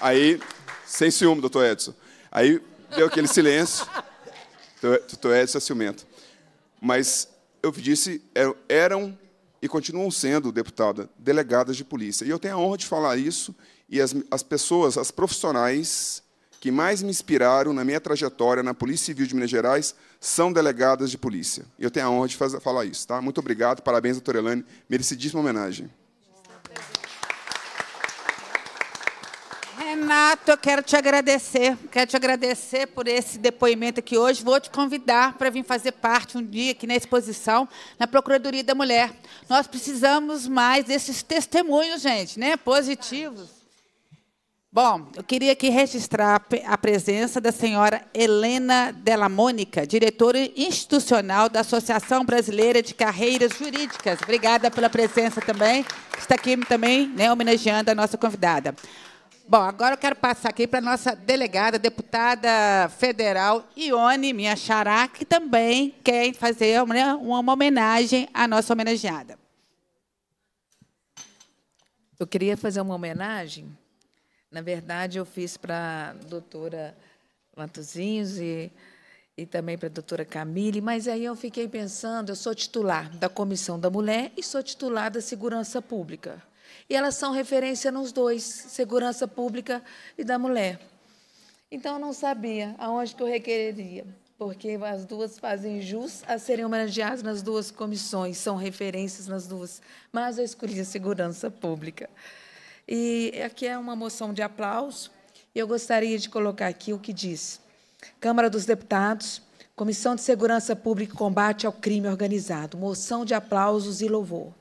Aí, sem ciúme, doutor Edson. Aí deu aquele silêncio. Doutor Edson é ciumento. Mas eu disse, eram e continuam sendo, deputada, delegadas de polícia. E eu tenho a honra de falar isso e as, as pessoas, as profissionais que mais me inspiraram na minha trajetória na Polícia Civil de Minas Gerais são delegadas de polícia. Eu tenho a honra de fazer, falar isso, tá? Muito obrigado, parabéns, doutora Elane, merecidíssima homenagem. Renato, eu quero te agradecer. Quero te agradecer por esse depoimento aqui hoje. Vou te convidar para vir fazer parte um dia aqui na exposição na Procuradoria da Mulher. Nós precisamos mais desses testemunhos, gente, né? Positivos. Bom, eu queria aqui registrar a presença da senhora Helena Della Mônica, diretora institucional da Associação Brasileira de Carreiras Jurídicas. Obrigada pela presença também. Está aqui também né, homenageando a nossa convidada. Bom, agora eu quero passar aqui para a nossa delegada, deputada federal Ione Minha Xará, que também quer fazer uma, né, uma homenagem à nossa homenageada. Eu queria fazer uma homenagem na verdade, eu fiz para a doutora Matuzinhos e, e também para a doutora Camille, mas aí eu fiquei pensando, eu sou titular da Comissão da Mulher e sou titular da Segurança Pública. E elas são referência nos dois, Segurança Pública e da Mulher. Então, eu não sabia aonde que eu requereria, porque as duas fazem jus a serem homenageadas nas duas comissões, são referências nas duas, mas eu escolhi a Segurança Pública. E aqui é uma moção de aplauso. Eu gostaria de colocar aqui o que diz. Câmara dos Deputados, Comissão de Segurança Pública e Combate ao Crime Organizado. Moção de aplausos e louvor.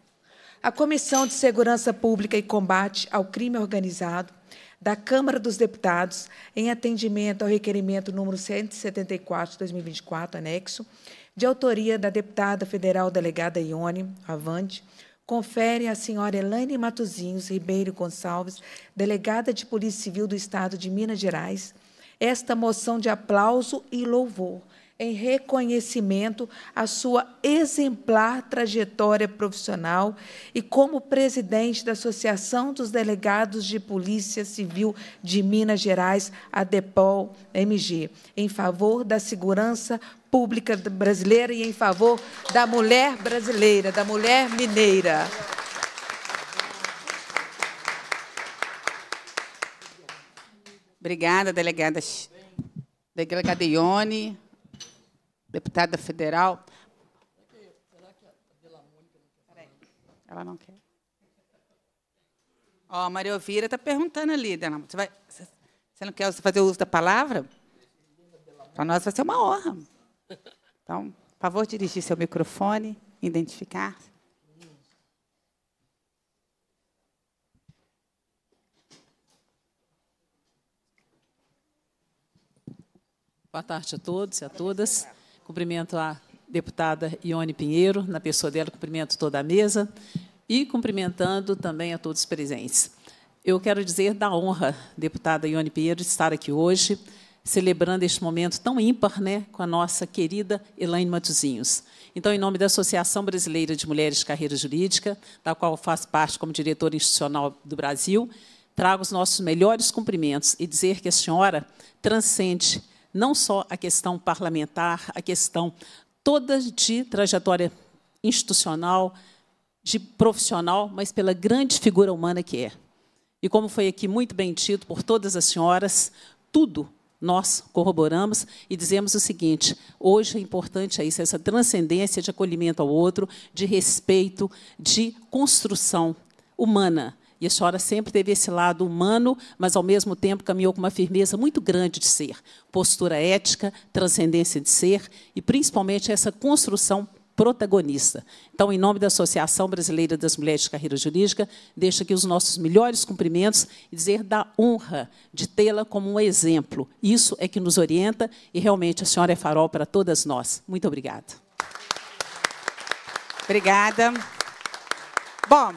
A Comissão de Segurança Pública e Combate ao Crime Organizado da Câmara dos Deputados, em atendimento ao requerimento número 174 de 2024, anexo, de autoria da deputada federal delegada Ione Avante, confere à senhora Elaine Matozinhos Ribeiro Gonçalves, delegada de Polícia Civil do Estado de Minas Gerais, esta moção de aplauso e louvor em reconhecimento à sua exemplar trajetória profissional e como presidente da Associação dos Delegados de Polícia Civil de Minas Gerais, a DEPOL MG, em favor da segurança pública brasileira e em favor da mulher brasileira, da mulher mineira. Obrigada, delegada, delegada Ione, deputada federal. Ela não quer. Ó, oh, a Maria Ovira está perguntando ali, Dela. Você, você não quer fazer uso da palavra? Para nós vai ser uma honra. Então, por favor, dirigir seu microfone, identificar Boa tarde a todos e a todas. Cumprimento a deputada Ione Pinheiro, na pessoa dela, cumprimento toda a mesa e cumprimentando também a todos presentes. Eu quero dizer da honra, deputada Ione Pinheiro, de estar aqui hoje celebrando este momento tão ímpar né, com a nossa querida Elaine Matuzinhos. Então, em nome da Associação Brasileira de Mulheres de Carreira Jurídica, da qual faço parte como diretora institucional do Brasil, trago os nossos melhores cumprimentos e dizer que a senhora transcende não só a questão parlamentar, a questão toda de trajetória institucional, de profissional, mas pela grande figura humana que é. E como foi aqui muito bem dito por todas as senhoras, tudo nós corroboramos e dizemos o seguinte: hoje é importante isso, essa transcendência de acolhimento ao outro, de respeito, de construção humana. E a senhora sempre teve esse lado humano, mas ao mesmo tempo caminhou com uma firmeza muito grande de ser, postura ética, transcendência de ser e principalmente essa construção protagonista. Então, em nome da Associação Brasileira das Mulheres de Carreira Jurídica, deixo aqui os nossos melhores cumprimentos e dizer da honra de tê-la como um exemplo. Isso é que nos orienta e realmente a senhora é farol para todas nós. Muito obrigada. Obrigada. Bom,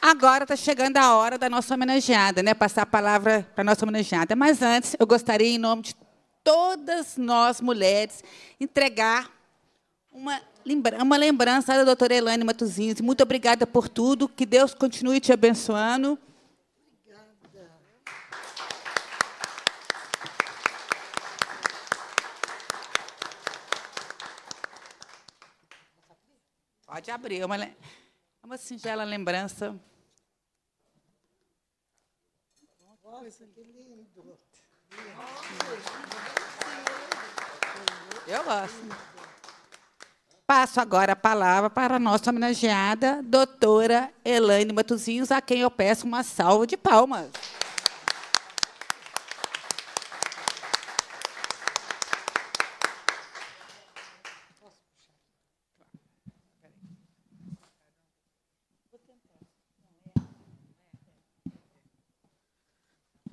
agora está chegando a hora da nossa homenageada, né? Passar a palavra para a nossa homenageada. Mas antes, eu gostaria, em nome de todas nós mulheres, entregar uma é uma lembrança da doutora Elaine Matuzinhos. Muito obrigada por tudo. Que Deus continue te abençoando. Obrigada. Pode abrir. É uma, é uma singela lembrança. Nossa, que lindo. Eu gosto. Passo agora a palavra para a nossa homenageada, doutora Elaine Matuzinhos, a quem eu peço uma salva de palmas.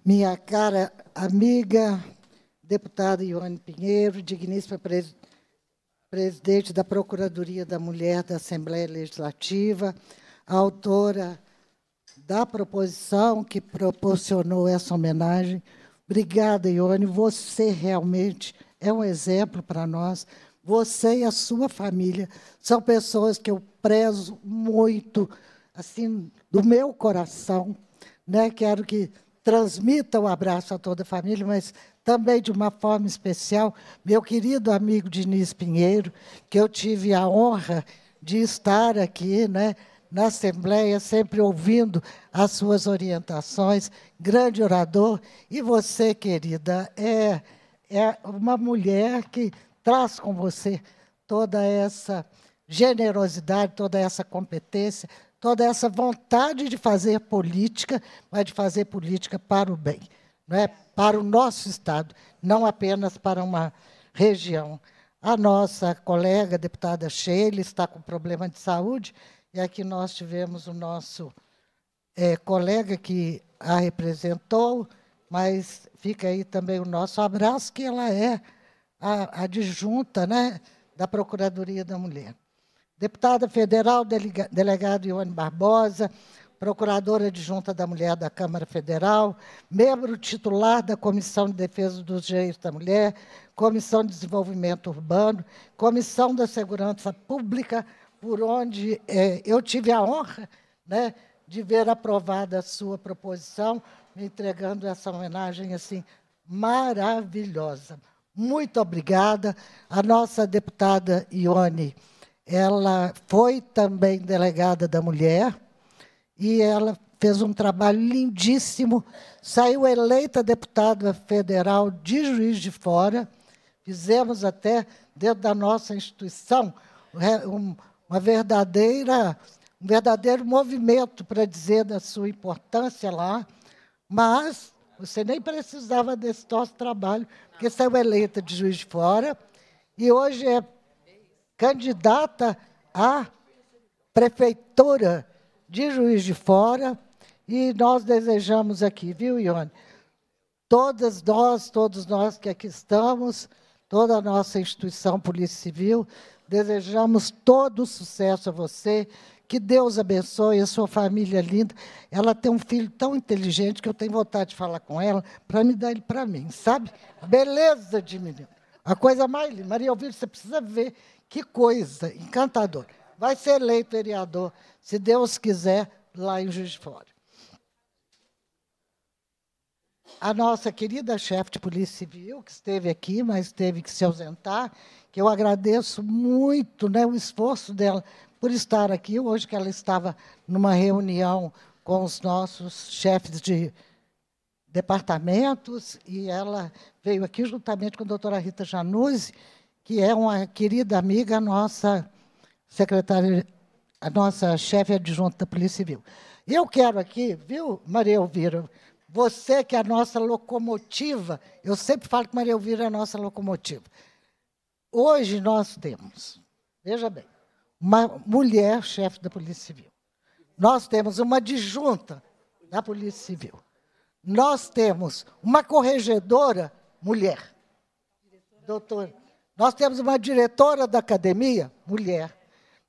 Minha cara amiga, deputada Ione Pinheiro, digníssima presidente presidente da Procuradoria da Mulher da Assembleia Legislativa, autora da proposição que proporcionou essa homenagem. Obrigada, Ione. Você realmente é um exemplo para nós. Você e a sua família são pessoas que eu prezo muito, assim, do meu coração. Né? Quero que transmita o abraço a toda a família, mas também de uma forma especial, meu querido amigo Diniz Pinheiro, que eu tive a honra de estar aqui né, na Assembleia, sempre ouvindo as suas orientações, grande orador. E você, querida, é, é uma mulher que traz com você toda essa generosidade, toda essa competência, toda essa vontade de fazer política, mas de fazer política para o bem, não é? para o nosso Estado, não apenas para uma região. A nossa colega, a deputada Sheila, está com problema de saúde, e aqui nós tivemos o nosso é, colega que a representou, mas fica aí também o nosso abraço, que ela é a adjunta né, da Procuradoria da Mulher. Deputada federal, delegado Ione Barbosa, procuradora adjunta da Mulher da Câmara Federal, membro titular da Comissão de Defesa dos Direitos da Mulher, Comissão de Desenvolvimento Urbano, Comissão da Segurança Pública, por onde é, eu tive a honra né, de ver aprovada a sua proposição, me entregando essa homenagem assim maravilhosa. Muito obrigada à nossa deputada Ione. Ela foi também delegada da mulher e ela fez um trabalho lindíssimo. Saiu eleita deputada federal de Juiz de Fora. Fizemos até, dentro da nossa instituição, é, uma verdadeira, um verdadeiro movimento para dizer da sua importância lá. Mas você nem precisava desse nosso trabalho, porque saiu eleita de Juiz de Fora. E hoje é candidata à prefeitura de Juiz de Fora. E nós desejamos aqui, viu, Ione? Todas nós, todos nós que aqui estamos, toda a nossa instituição Polícia Civil, desejamos todo o sucesso a você, que Deus abençoe a sua família linda. Ela tem um filho tão inteligente que eu tenho vontade de falar com ela para me dar ele para mim, sabe? Beleza de menino. A coisa mais linda. Maria Elvira, você precisa ver que coisa, encantadora! Vai ser eleito vereador, se Deus quiser, lá em Juiz de Fora. A nossa querida chefe de Polícia Civil, que esteve aqui, mas teve que se ausentar, que eu agradeço muito né, o esforço dela por estar aqui. Hoje que ela estava numa reunião com os nossos chefes de departamentos, e ela veio aqui juntamente com a doutora Rita Januzzi, que é uma querida amiga nossa secretária, a nossa chefe adjunta da Polícia Civil. Eu quero aqui, viu, Maria Elvira, você que é a nossa locomotiva, eu sempre falo que Maria Elvira é a nossa locomotiva. Hoje nós temos, veja bem, uma mulher chefe da Polícia Civil. Nós temos uma adjunta da Polícia Civil. Nós temos uma corregedora mulher. Doutora nós temos uma diretora da academia, mulher.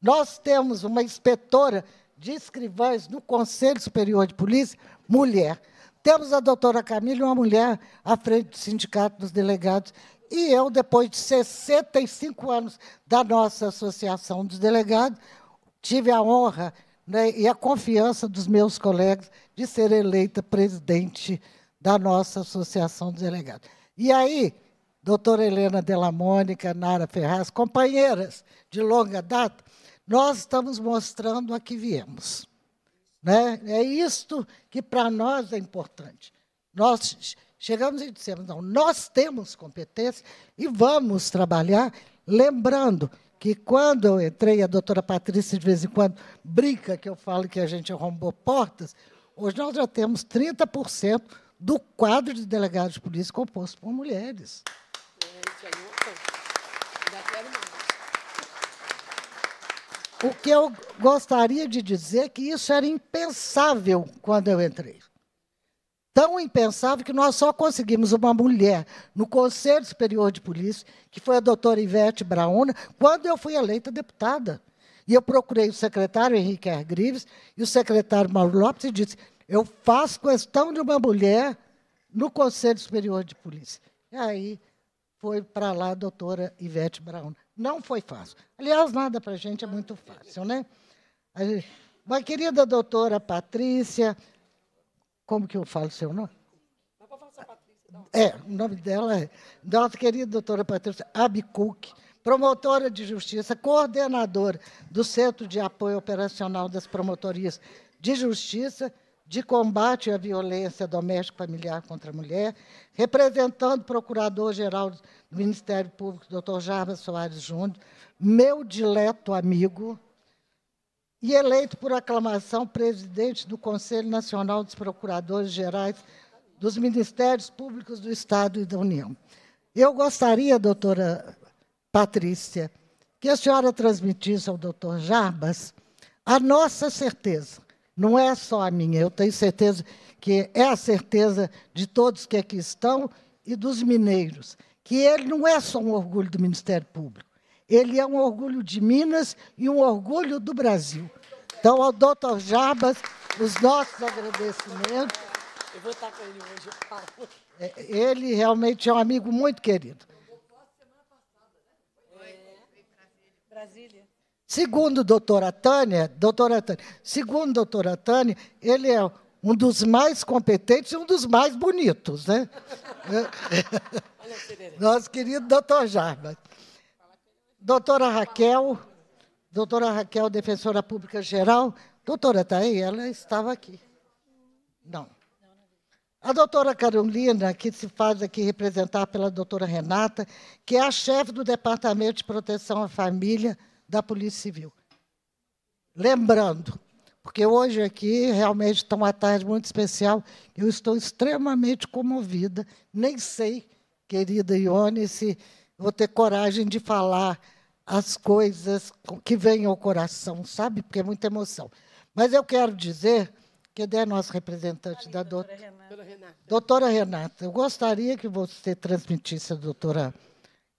Nós temos uma inspetora de escrivães no Conselho Superior de Polícia, mulher. Temos a doutora Camila, uma mulher à frente do Sindicato dos Delegados. E eu, depois de 65 anos da nossa Associação dos Delegados, tive a honra né, e a confiança dos meus colegas de ser eleita presidente da nossa Associação dos Delegados. E aí, doutora Helena Della Mônica, Nara Ferraz, companheiras de longa data, nós estamos mostrando a que viemos. Né? É isto que para nós é importante. Nós chegamos e dissemos: não, nós temos competência e vamos trabalhar, lembrando que quando eu entrei, a doutora Patrícia de vez em quando brinca que eu falo que a gente arrombou portas, hoje nós já temos 30% do quadro de delegados de polícia composto por mulheres. O que eu gostaria de dizer é que isso era impensável quando eu entrei. Tão impensável que nós só conseguimos uma mulher no Conselho Superior de Polícia, que foi a doutora Ivete Brauna, quando eu fui eleita deputada. E eu procurei o secretário Henrique Argrives e o secretário Mauro Lopes e disse: Eu faço questão de uma mulher no Conselho Superior de Polícia. E aí foi para lá a doutora Ivete Brauna. Não foi fácil. Aliás, nada para a gente é muito fácil, né? Mas, querida doutora Patrícia, como que eu falo seu nome? Então? É, o nome dela é nossa querida doutora Patrícia Abicuc, promotora de justiça, coordenadora do Centro de Apoio Operacional das Promotorias de Justiça de combate à violência doméstica e familiar contra a mulher, representando o Procurador-Geral do Ministério Público, Dr. Jarbas Soares Júnior, meu dileto amigo, e eleito por aclamação presidente do Conselho Nacional dos Procuradores Gerais dos Ministérios Públicos do Estado e da União. Eu gostaria, doutora Patrícia, que a senhora transmitisse ao doutor Jarbas a nossa certeza não é só a minha, eu tenho certeza que é a certeza de todos que aqui estão e dos mineiros, que ele não é só um orgulho do Ministério Público, ele é um orgulho de Minas e um orgulho do Brasil. Então, ao doutor Jarbas, os nossos agradecimentos. Eu vou estar com ele hoje, é, Ele realmente é um amigo muito querido. Né? Né? Brasília. Segundo a doutora Tânia, doutora Tânia, segundo doutora Tânia, ele é um dos mais competentes e um dos mais bonitos, né? Nosso querido doutor Jarbas. Doutora Raquel, doutora Raquel, defensora pública geral. Doutora, está aí? Ela estava aqui. Não. A doutora Carolina, que se faz aqui representar pela doutora Renata, que é a chefe do Departamento de Proteção à Família, da Polícia Civil. Lembrando, porque hoje aqui realmente está uma tarde muito especial, eu estou extremamente comovida, nem sei, querida Ione, se vou ter coragem de falar as coisas que vêm ao coração, sabe? Porque é muita emoção. Mas eu quero dizer, que a nossa representante da doutora, doutora, Renata. doutora Renata, eu gostaria que você transmitisse a doutora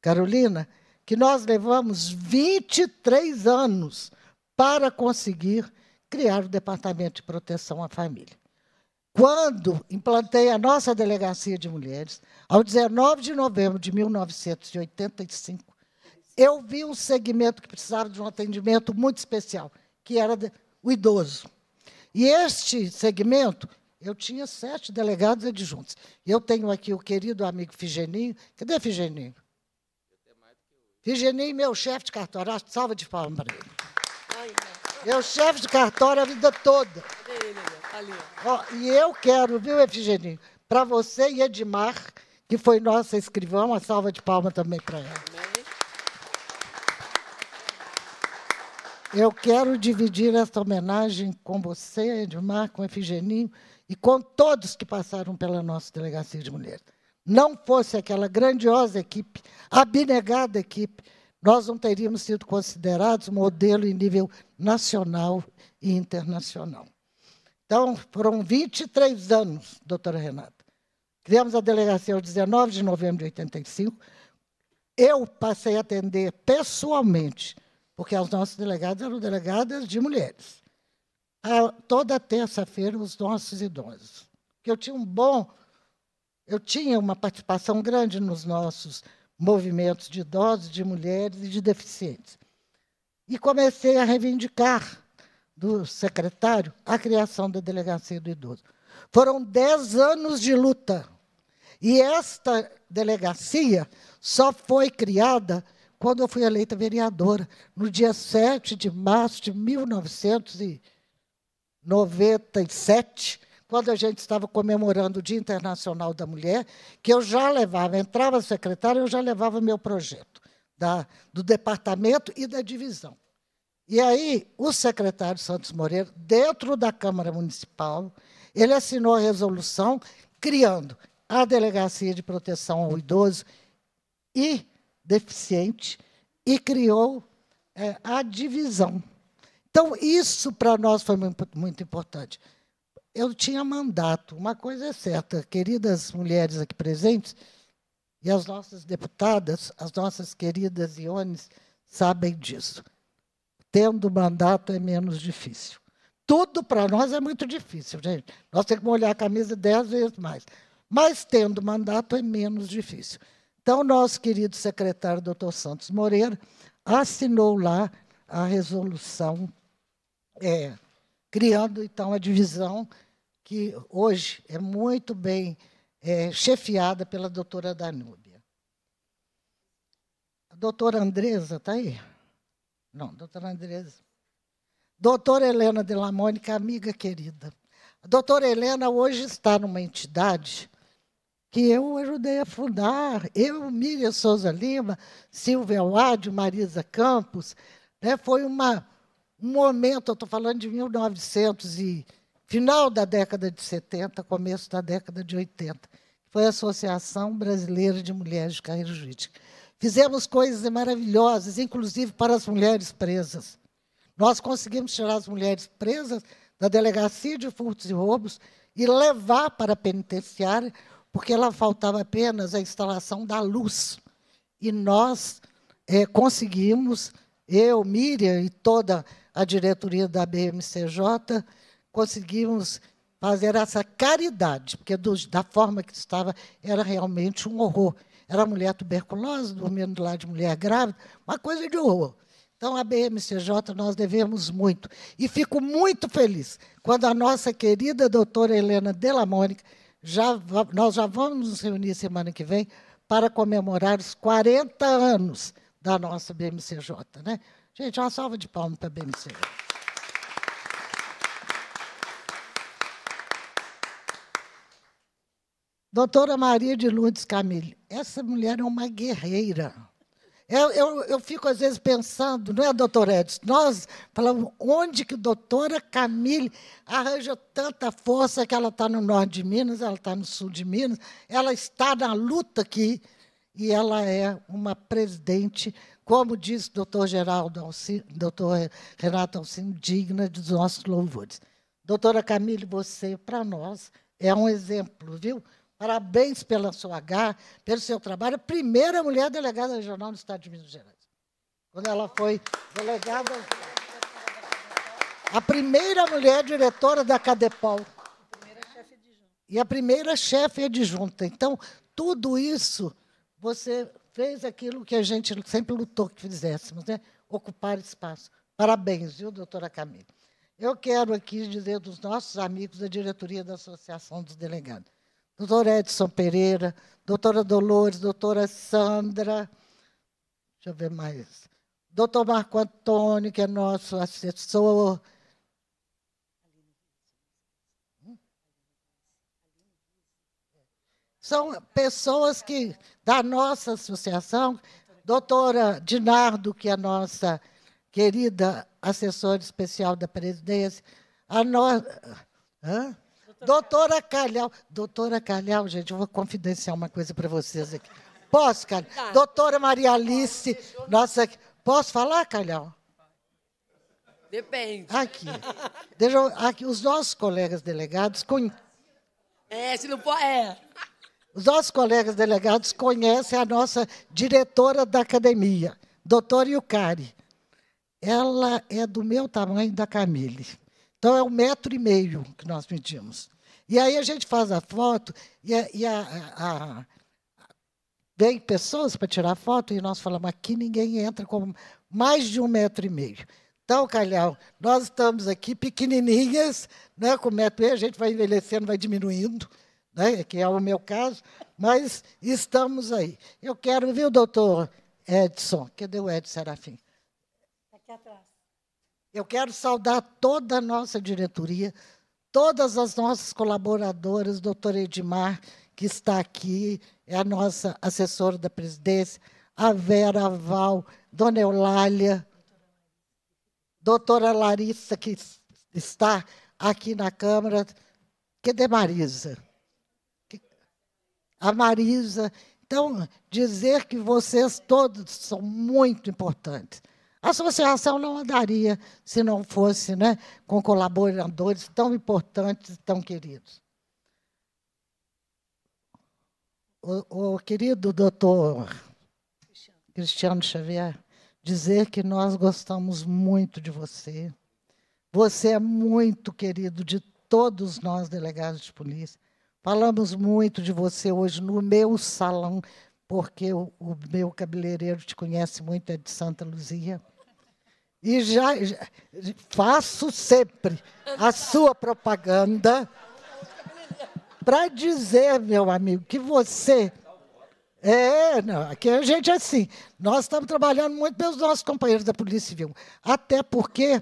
Carolina que nós levamos 23 anos para conseguir criar o Departamento de Proteção à Família. Quando implantei a nossa delegacia de mulheres, ao 19 de novembro de 1985, eu vi um segmento que precisava de um atendimento muito especial, que era o idoso. E este segmento, eu tinha sete delegados adjuntos. Eu tenho aqui o querido amigo Figeninho. Cadê Figeninho? Virginei, meu chefe de cartório, ah, salva de palmas para ele. meu chefe de cartório a vida toda. Cadê ele? Ali. Ó, e eu quero, viu, Efigênio, para você e Edmar, que foi nossa escrivã, uma salva de palmas também para ela. Amém. Eu quero dividir esta homenagem com você, Edmar, com Efigeninho e com todos que passaram pela nossa delegacia de mulheres não fosse aquela grandiosa equipe, abnegada equipe, nós não teríamos sido considerados modelo em nível nacional e internacional. Então, foram 23 anos, doutora Renata. Criamos a delegacia o 19 de novembro de 85. Eu passei a atender pessoalmente, porque as nossas delegadas eram delegadas de mulheres. A, ah, toda terça-feira, os nossos idosos. Porque eu tinha um bom eu tinha uma participação grande nos nossos movimentos de idosos, de mulheres e de deficientes. E comecei a reivindicar do secretário a criação da delegacia do idoso. Foram dez anos de luta. E esta delegacia só foi criada quando eu fui eleita vereadora, no dia 7 de março de 1997 quando a gente estava comemorando o Dia Internacional da Mulher, que eu já levava, entrava a secretária, eu já levava meu projeto da, do departamento e da divisão. E aí, o secretário Santos Moreira, dentro da Câmara Municipal, ele assinou a resolução criando a Delegacia de Proteção ao Idoso e Deficiente e criou é, a divisão. Então, isso para nós foi muito, muito importante eu tinha mandato. Uma coisa é certa, queridas mulheres aqui presentes, e as nossas deputadas, as nossas queridas Iones, sabem disso. Tendo mandato é menos difícil. Tudo para nós é muito difícil, gente. Nós temos que molhar a camisa dez vezes mais. Mas tendo mandato é menos difícil. Então, nosso querido secretário, doutor Santos Moreira, assinou lá a resolução é, criando então a divisão que hoje é muito bem é, chefiada pela doutora Danúbia. A doutora Andresa está aí? Não, doutora Andresa. Doutora Helena de Mônica, amiga querida. A doutora Helena hoje está numa entidade que eu ajudei a fundar, eu, Miriam Souza Lima, Silvia Wade, Marisa Campos, né, foi uma um momento, eu estou falando de 1900 e final da década de 70, começo da década de 80, foi a Associação Brasileira de Mulheres de Carreira Jurídica. Fizemos coisas maravilhosas, inclusive para as mulheres presas. Nós conseguimos tirar as mulheres presas da delegacia de furtos e roubos e levar para a penitenciária, porque lá faltava apenas a instalação da luz. E nós é, conseguimos eu, Miriam e toda a diretoria da BMCJ, conseguimos fazer essa caridade, porque da forma que estava era realmente um horror. Era mulher tuberculosa, dormindo lá de mulher grávida, uma coisa de horror. Então, a BMCJ nós devemos muito. E fico muito feliz quando a nossa querida doutora Helena Della Mônica, já, nós já vamos nos reunir semana que vem para comemorar os 40 anos da nossa BMCJ. Né? Gente, uma salva de palmas para a BMCJ. Doutora Maria de Lourdes Camille, essa mulher é uma guerreira. Eu, eu, eu fico, às vezes, pensando, não é, doutora Edson? Nós falamos, onde que doutora Camille arranja tanta força que ela está no norte de Minas, ela está no sul de Minas, ela está na luta que e ela é uma presidente, como disse o doutor, Geraldo Alcino, doutor Renato Alcino, digna dos nossos louvores. Doutora Camille, você, para nós, é um exemplo, viu? Parabéns pela sua H, pelo seu trabalho. Primeira mulher delegada regional no Estado de Minas Gerais. Quando ela foi delegada. A primeira mulher diretora da Cadepol. E a primeira chefe adjunta. Então, tudo isso você fez aquilo que a gente sempre lutou que fizéssemos, né? ocupar espaço. Parabéns, viu, doutora Camila? Eu quero aqui dizer dos nossos amigos da diretoria da Associação dos Delegados. Doutor Edson Pereira, doutora Dolores, doutora Sandra, deixa eu ver mais, doutor Marco Antônio, que é nosso assessor, são pessoas que, da nossa associação, doutora Dinardo, que é a nossa querida assessora especial da presidência, a nossa. Doutora Calhau. Doutora Calhau, gente, eu vou confidenciar uma coisa para vocês aqui. Posso, Calhau? Tá. Doutora Maria Alice, nossa. Posso falar, Calhau? Depende. Aqui. Deixa eu, aqui os nossos colegas delegados. Com... É, se não pode. É. Os nossos colegas delegados conhecem a nossa diretora da academia, doutora Yucari. Ela é do meu tamanho da Camille. Então, é um metro e meio que nós medimos. E aí a gente faz a foto e, a, e a, a, a vem pessoas para tirar foto e nós falamos aqui ninguém entra com mais de um metro e meio. Então, Calhau, nós estamos aqui pequenininhas, né, com metro e meio, a gente vai envelhecendo, vai diminuindo né, que é o meu caso, mas estamos aí. Eu quero, viu, doutor Edson? Cadê o Edson Serafim? Tá aqui atrás. Eu quero saudar toda a nossa diretoria, todas as nossas colaboradoras, doutor Edmar, que está aqui, é a nossa assessora da presidência, a Vera, Val, dona Eulália, doutora Larissa, que está aqui na Câmara. Cadê Marisa? a Marisa. Então, dizer que vocês todos são muito importantes. A associação não andaria se não fosse né, com colaboradores tão importantes, tão queridos. O, o querido doutor Cristiano Xavier, dizer que nós gostamos muito de você. Você é muito querido de todos nós, delegados de polícia. Falamos muito de você hoje no meu salão, porque o, o meu cabeleireiro te conhece muito, é de Santa Luzia. E já, já faço sempre a sua propaganda para dizer, meu amigo, que você. É, não, aqui a gente é assim. Nós estamos trabalhando muito pelos nossos companheiros da Polícia Civil. Até porque,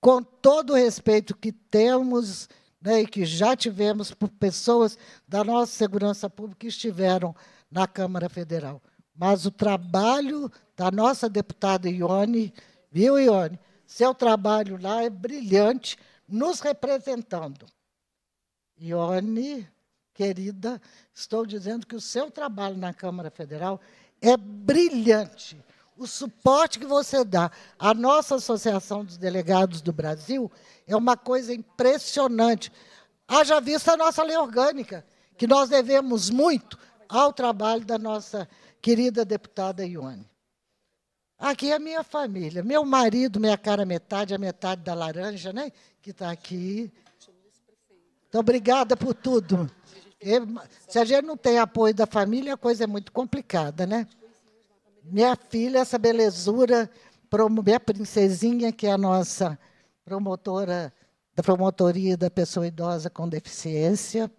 com todo o respeito que temos né, e que já tivemos por pessoas da nossa segurança pública que estiveram na Câmara Federal. Mas o trabalho da nossa deputada Ione, viu, Ione? Seu trabalho lá é brilhante, nos representando. Ione, querida, estou dizendo que o seu trabalho na Câmara Federal é brilhante o suporte que você dá. A nossa Associação dos Delegados do Brasil é uma coisa impressionante. Haja vista a nossa lei orgânica, que nós devemos muito ao trabalho da nossa querida deputada Ione. Aqui é a minha família, meu marido, minha cara metade, a metade da laranja, né? Que está aqui. Então, obrigada por tudo. É, se a gente não tem apoio da família, a coisa é muito complicada, né? minha filha, essa belezura, minha princesinha, que é a nossa promotora da promotoria da pessoa idosa com deficiência.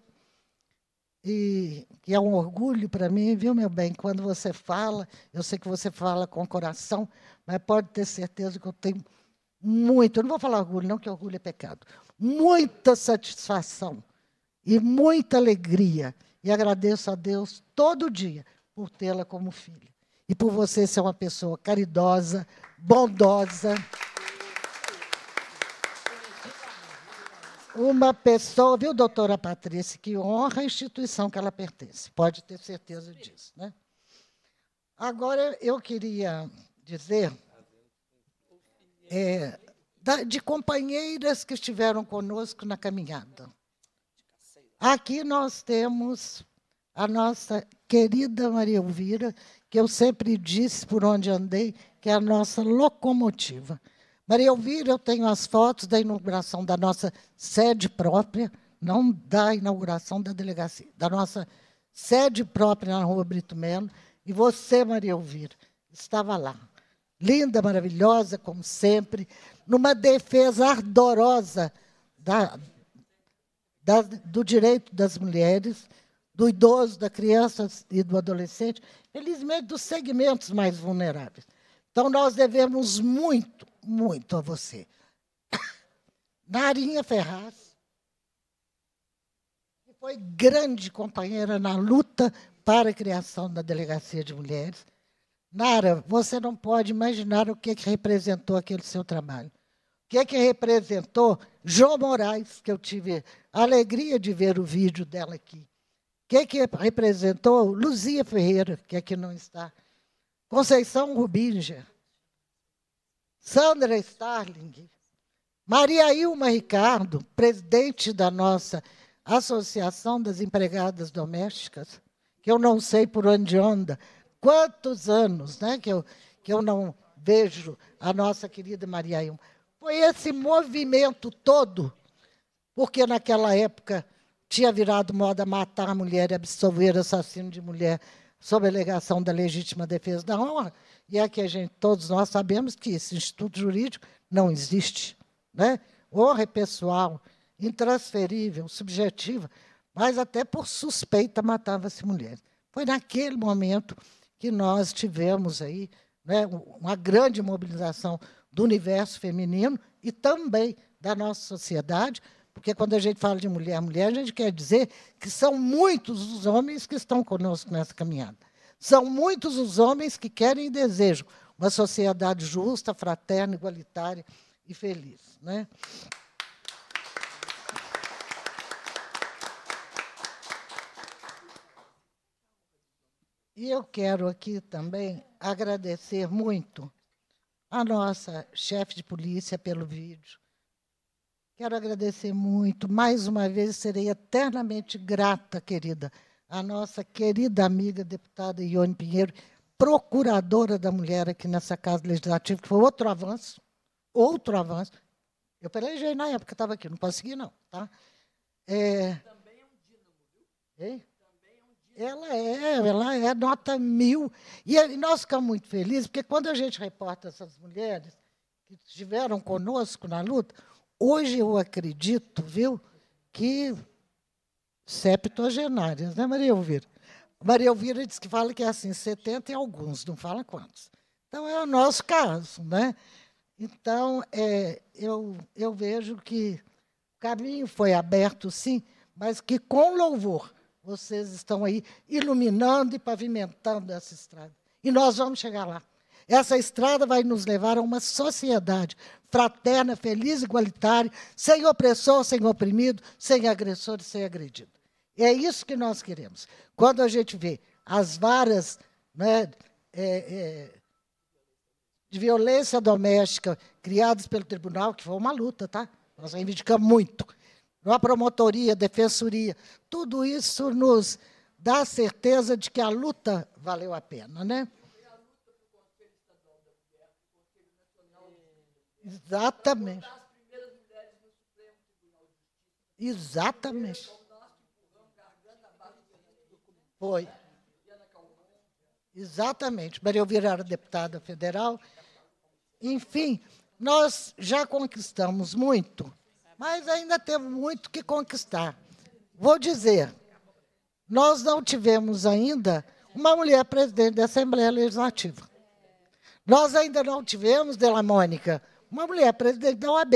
E que é um orgulho para mim, viu, meu bem? Quando você fala, eu sei que você fala com o coração, mas pode ter certeza que eu tenho muito, eu não vou falar orgulho, não, que orgulho é pecado, muita satisfação e muita alegria. E agradeço a Deus todo dia por tê-la como filha e por você ser uma pessoa caridosa, bondosa. Uma pessoa, viu, doutora Patrícia, que honra a instituição que ela pertence, pode ter certeza disso. Né? Agora, eu queria dizer é, de companheiras que estiveram conosco na caminhada. Aqui nós temos a nossa querida Maria Elvira, que eu sempre disse por onde andei, que é a nossa locomotiva. Maria Elvira, eu tenho as fotos da inauguração da nossa sede própria, não da inauguração da delegacia, da nossa sede própria na Rua Brito Melo. E você, Maria Elvira, estava lá. Linda, maravilhosa, como sempre, numa defesa ardorosa da, da, do direito das mulheres do idoso, da criança e do adolescente, felizmente dos segmentos mais vulneráveis. Então, nós devemos muito, muito a você. Narinha Ferraz, que foi grande companheira na luta para a criação da Delegacia de Mulheres. Nara, você não pode imaginar o que, que representou aquele seu trabalho. O que, que representou João Moraes, que eu tive a alegria de ver o vídeo dela aqui quem é que representou? Luzia Ferreira, que aqui é não está. Conceição Rubinger, Sandra Starling. Maria Ilma Ricardo, presidente da nossa Associação das Empregadas Domésticas, que eu não sei por onde anda, quantos anos né, que, eu, que eu não vejo a nossa querida Maria Ilma. Foi esse movimento todo, porque naquela época tinha virado moda matar a mulher e absolver o assassino de mulher sob alegação da legítima defesa da honra, e é que a gente, todos nós sabemos que esse instituto jurídico não existe. Né? Honra é pessoal, intransferível, subjetiva, mas até por suspeita matava-se mulher. Foi naquele momento que nós tivemos aí né, uma grande mobilização do universo feminino e também da nossa sociedade, porque quando a gente fala de mulher, mulher, a gente quer dizer que são muitos os homens que estão conosco nessa caminhada. São muitos os homens que querem e desejam uma sociedade justa, fraterna, igualitária e feliz. Né? E eu quero aqui também agradecer muito a nossa chefe de polícia pelo vídeo, Quero agradecer muito. Mais uma vez, serei eternamente grata, querida, à nossa querida amiga deputada Ione Pinheiro, procuradora da mulher aqui nessa Casa Legislativa, que foi outro avanço, outro avanço. Eu pelejei na época, estava aqui, não posso seguir, não. Tá? É... Também é um dínamo, viu? Ela é, ela é nota mil. E nós ficamos muito felizes, porque quando a gente reporta essas mulheres que estiveram conosco na luta, Hoje eu acredito, viu, que septuagenárias, né, Maria Elvira? Maria Elvira diz que fala que é assim, 70 e alguns, não fala quantos. Então, é o nosso caso, né? Então, é, eu, eu vejo que o caminho foi aberto, sim, mas que com louvor vocês estão aí iluminando e pavimentando essa estrada. E nós vamos chegar lá. Essa estrada vai nos levar a uma sociedade fraterna, feliz, igualitária, sem opressor, sem oprimido, sem agressor e sem agredido. E é isso que nós queremos. Quando a gente vê as varas né, é, é, de violência doméstica criadas pelo tribunal, que foi uma luta, tá? Nós reivindicamos muito. A promotoria, a defensoria, tudo isso nos dá a certeza de que a luta valeu a pena, né? Exatamente. Exatamente. Foi. Exatamente. Maria Elvira era deputada federal. Enfim, nós já conquistamos muito, mas ainda temos muito que conquistar. Vou dizer, nós não tivemos ainda uma mulher presidente da Assembleia Legislativa. Nós ainda não tivemos, Dela Mônica, uma mulher, presidente da OAB.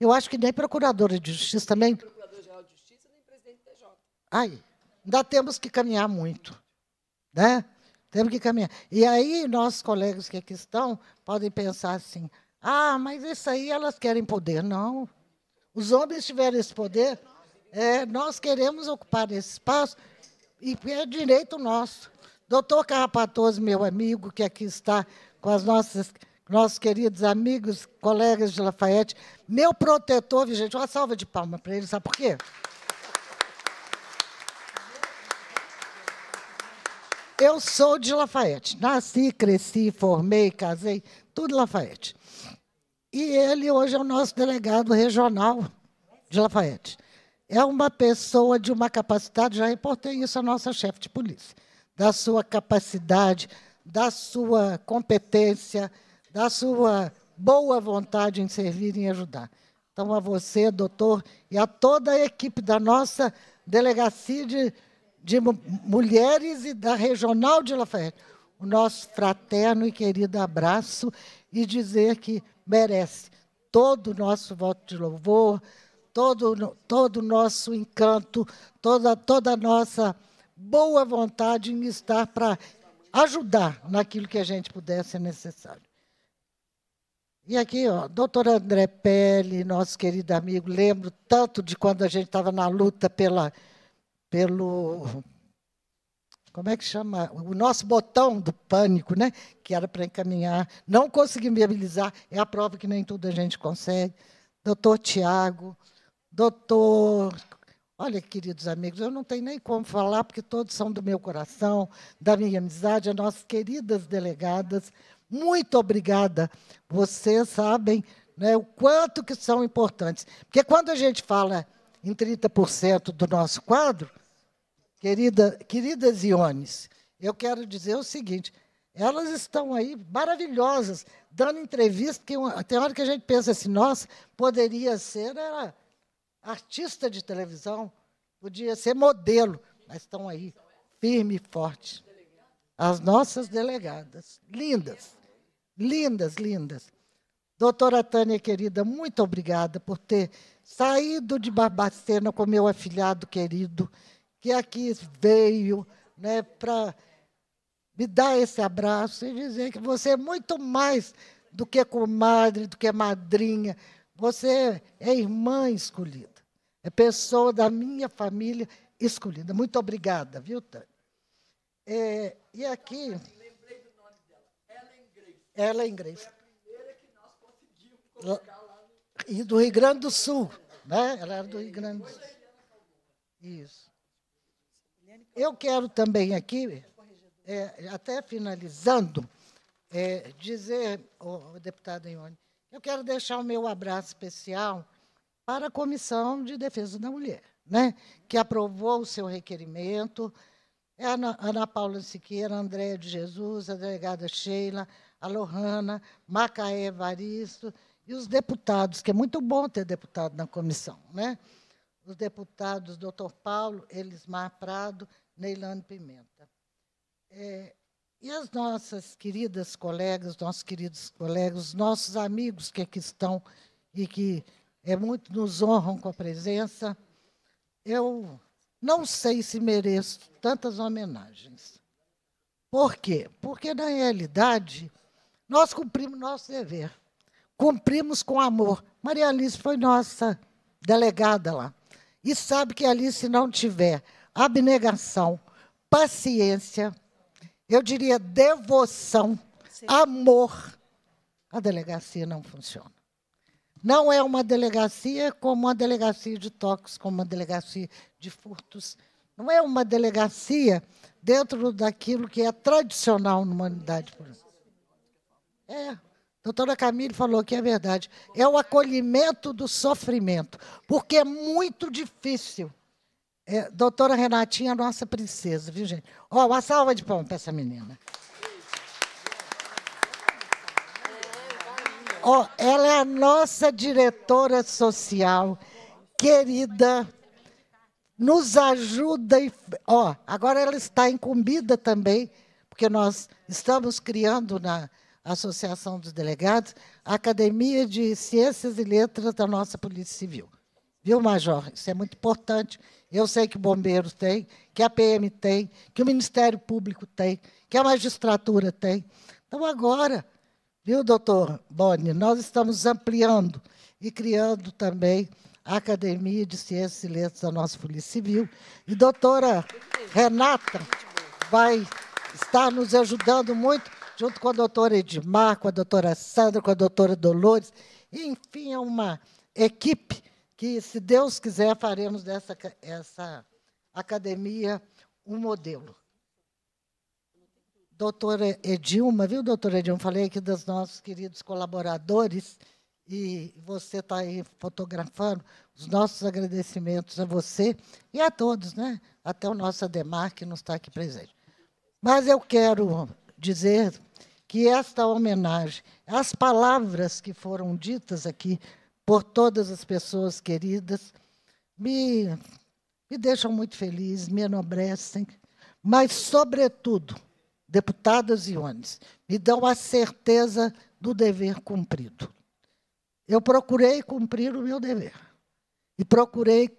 Eu acho que nem procuradora de justiça também. Procurador-geral de justiça, nem presidente da TJ. Aí, ainda temos que caminhar muito. Né? Temos que caminhar. E aí, nossos colegas que aqui estão podem pensar assim: ah, mas isso aí elas querem poder. Não. Os homens tiveram esse poder, é, nós queremos ocupar esse espaço e é direito nosso. Doutor Carrapatoso, meu amigo, que aqui está com as nossas nossos queridos amigos, colegas de Lafayette, meu protetor, gente, uma salva de palmas para ele, sabe por quê? Eu sou de Lafayette. Nasci, cresci, formei, casei, tudo Lafayette. E ele hoje é o nosso delegado regional de Lafayette. É uma pessoa de uma capacidade, já reportei isso à nossa chefe de polícia, da sua capacidade, da sua competência, da sua boa vontade em servir e em ajudar. Então, a você, doutor, e a toda a equipe da nossa delegacia de, de mulheres e da regional de Lafayette, o nosso fraterno e querido abraço e dizer que merece todo o nosso voto de louvor, todo todo o nosso encanto, toda toda a nossa boa vontade em estar para ajudar naquilo que a gente pudesse ser necessário. E aqui, ó, doutor André Pelle, nosso querido amigo, lembro tanto de quando a gente estava na luta pela, pelo. Como é que chama? O nosso botão do pânico, né? que era para encaminhar. Não conseguimos viabilizar, é a prova que nem tudo a gente consegue. Doutor Tiago, doutor. Olha, queridos amigos, eu não tenho nem como falar, porque todos são do meu coração, da minha amizade, as nossas queridas delegadas, muito obrigada. Vocês sabem né, o quanto que são importantes. Porque quando a gente fala em 30% do nosso quadro, querida, queridas Iones, eu quero dizer o seguinte: elas estão aí maravilhosas, dando entrevista, que uma, tem hora que a gente pensa assim, nossa, poderia ser era, artista de televisão, podia ser modelo, mas estão aí, firme e forte as nossas delegadas. Lindas, lindas, lindas. Doutora Tânia, querida, muito obrigada por ter saído de Barbacena com meu afilhado querido, que aqui veio né, para me dar esse abraço e dizer que você é muito mais do que comadre, do que madrinha. Você é irmã escolhida, é pessoa da minha família escolhida. Muito obrigada, viu, Tânia? É, e aqui. Lembrei do nome dela. Foi a primeira que nós conseguimos lá no... E do Rio Grande do Sul. Né? Ela era do Rio Grande do Sul. Isso. Eu quero também aqui, é, até finalizando, é, dizer, oh, deputado Ione, eu quero deixar o meu abraço especial para a Comissão de Defesa da Mulher, né, que aprovou o seu requerimento, é Ana, Ana Paula Siqueira, Andréia de Jesus, a delegada Sheila, a Lohana, Macaé Evaristo e os deputados, que é muito bom ter deputado na comissão, né? Os deputados Dr. Paulo, Elismar Prado, Neilane Pimenta. É, e as nossas queridas colegas, nossos queridos colegas, nossos amigos que aqui estão e que é muito nos honram com a presença. Eu não sei se mereço tantas homenagens. Por quê? Porque, na realidade, nós cumprimos nosso dever. Cumprimos com amor. Maria Alice foi nossa delegada lá. E sabe que ali, se não tiver abnegação, paciência, eu diria devoção, Sim. amor, a delegacia não funciona. Não é uma delegacia como uma delegacia de toques, como uma delegacia de furtos. Não é uma delegacia dentro daquilo que é tradicional na humanidade. É, a doutora Camille falou que é verdade. É o acolhimento do sofrimento, porque é muito difícil. É, doutora Renatinha, nossa princesa, viu, gente? Ó, oh, uma salva de palmas para essa menina. Oh, ela é a nossa diretora social, querida, nos ajuda e. Ó, oh, agora ela está incumbida também, porque nós estamos criando na Associação dos Delegados a Academia de Ciências e Letras da nossa Polícia Civil. Viu, Major? Isso é muito importante. Eu sei que o Bombeiro tem, que a PM tem, que o Ministério Público tem, que a magistratura tem. Então, agora, Viu, doutor Boni? Nós estamos ampliando e criando também a Academia de Ciências e Letras da nossa Polícia Civil. E doutora Renata vai estar nos ajudando muito, junto com a doutora Edmar, com a doutora Sandra, com a doutora Dolores. Enfim, é uma equipe que, se Deus quiser, faremos dessa essa academia um modelo doutora Edilma, viu, doutora Edilma? Falei aqui dos nossos queridos colaboradores e você está aí fotografando. Os nossos agradecimentos a você e a todos, né? Até o nosso Ademar, que não está aqui presente. Mas eu quero dizer que esta homenagem, as palavras que foram ditas aqui por todas as pessoas queridas, me, me deixam muito feliz, me enobrecem, mas, sobretudo, deputadas e ONGs, me dão a certeza do dever cumprido. Eu procurei cumprir o meu dever. E procurei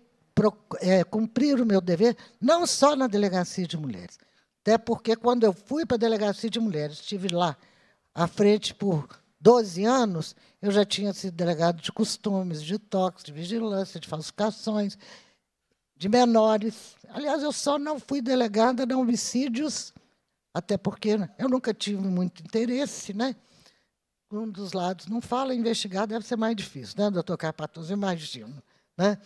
é, cumprir o meu dever não só na Delegacia de Mulheres, até porque, quando eu fui para a Delegacia de Mulheres, estive lá à frente por 12 anos, eu já tinha sido delegado de costumes, de toques, de vigilância, de falsificações, de menores. Aliás, eu só não fui delegada de homicídios até porque né, eu nunca tive muito interesse, né? Um dos lados não fala, investigar deve ser mais difícil, né, doutor Carpatoso? Imagino. Né?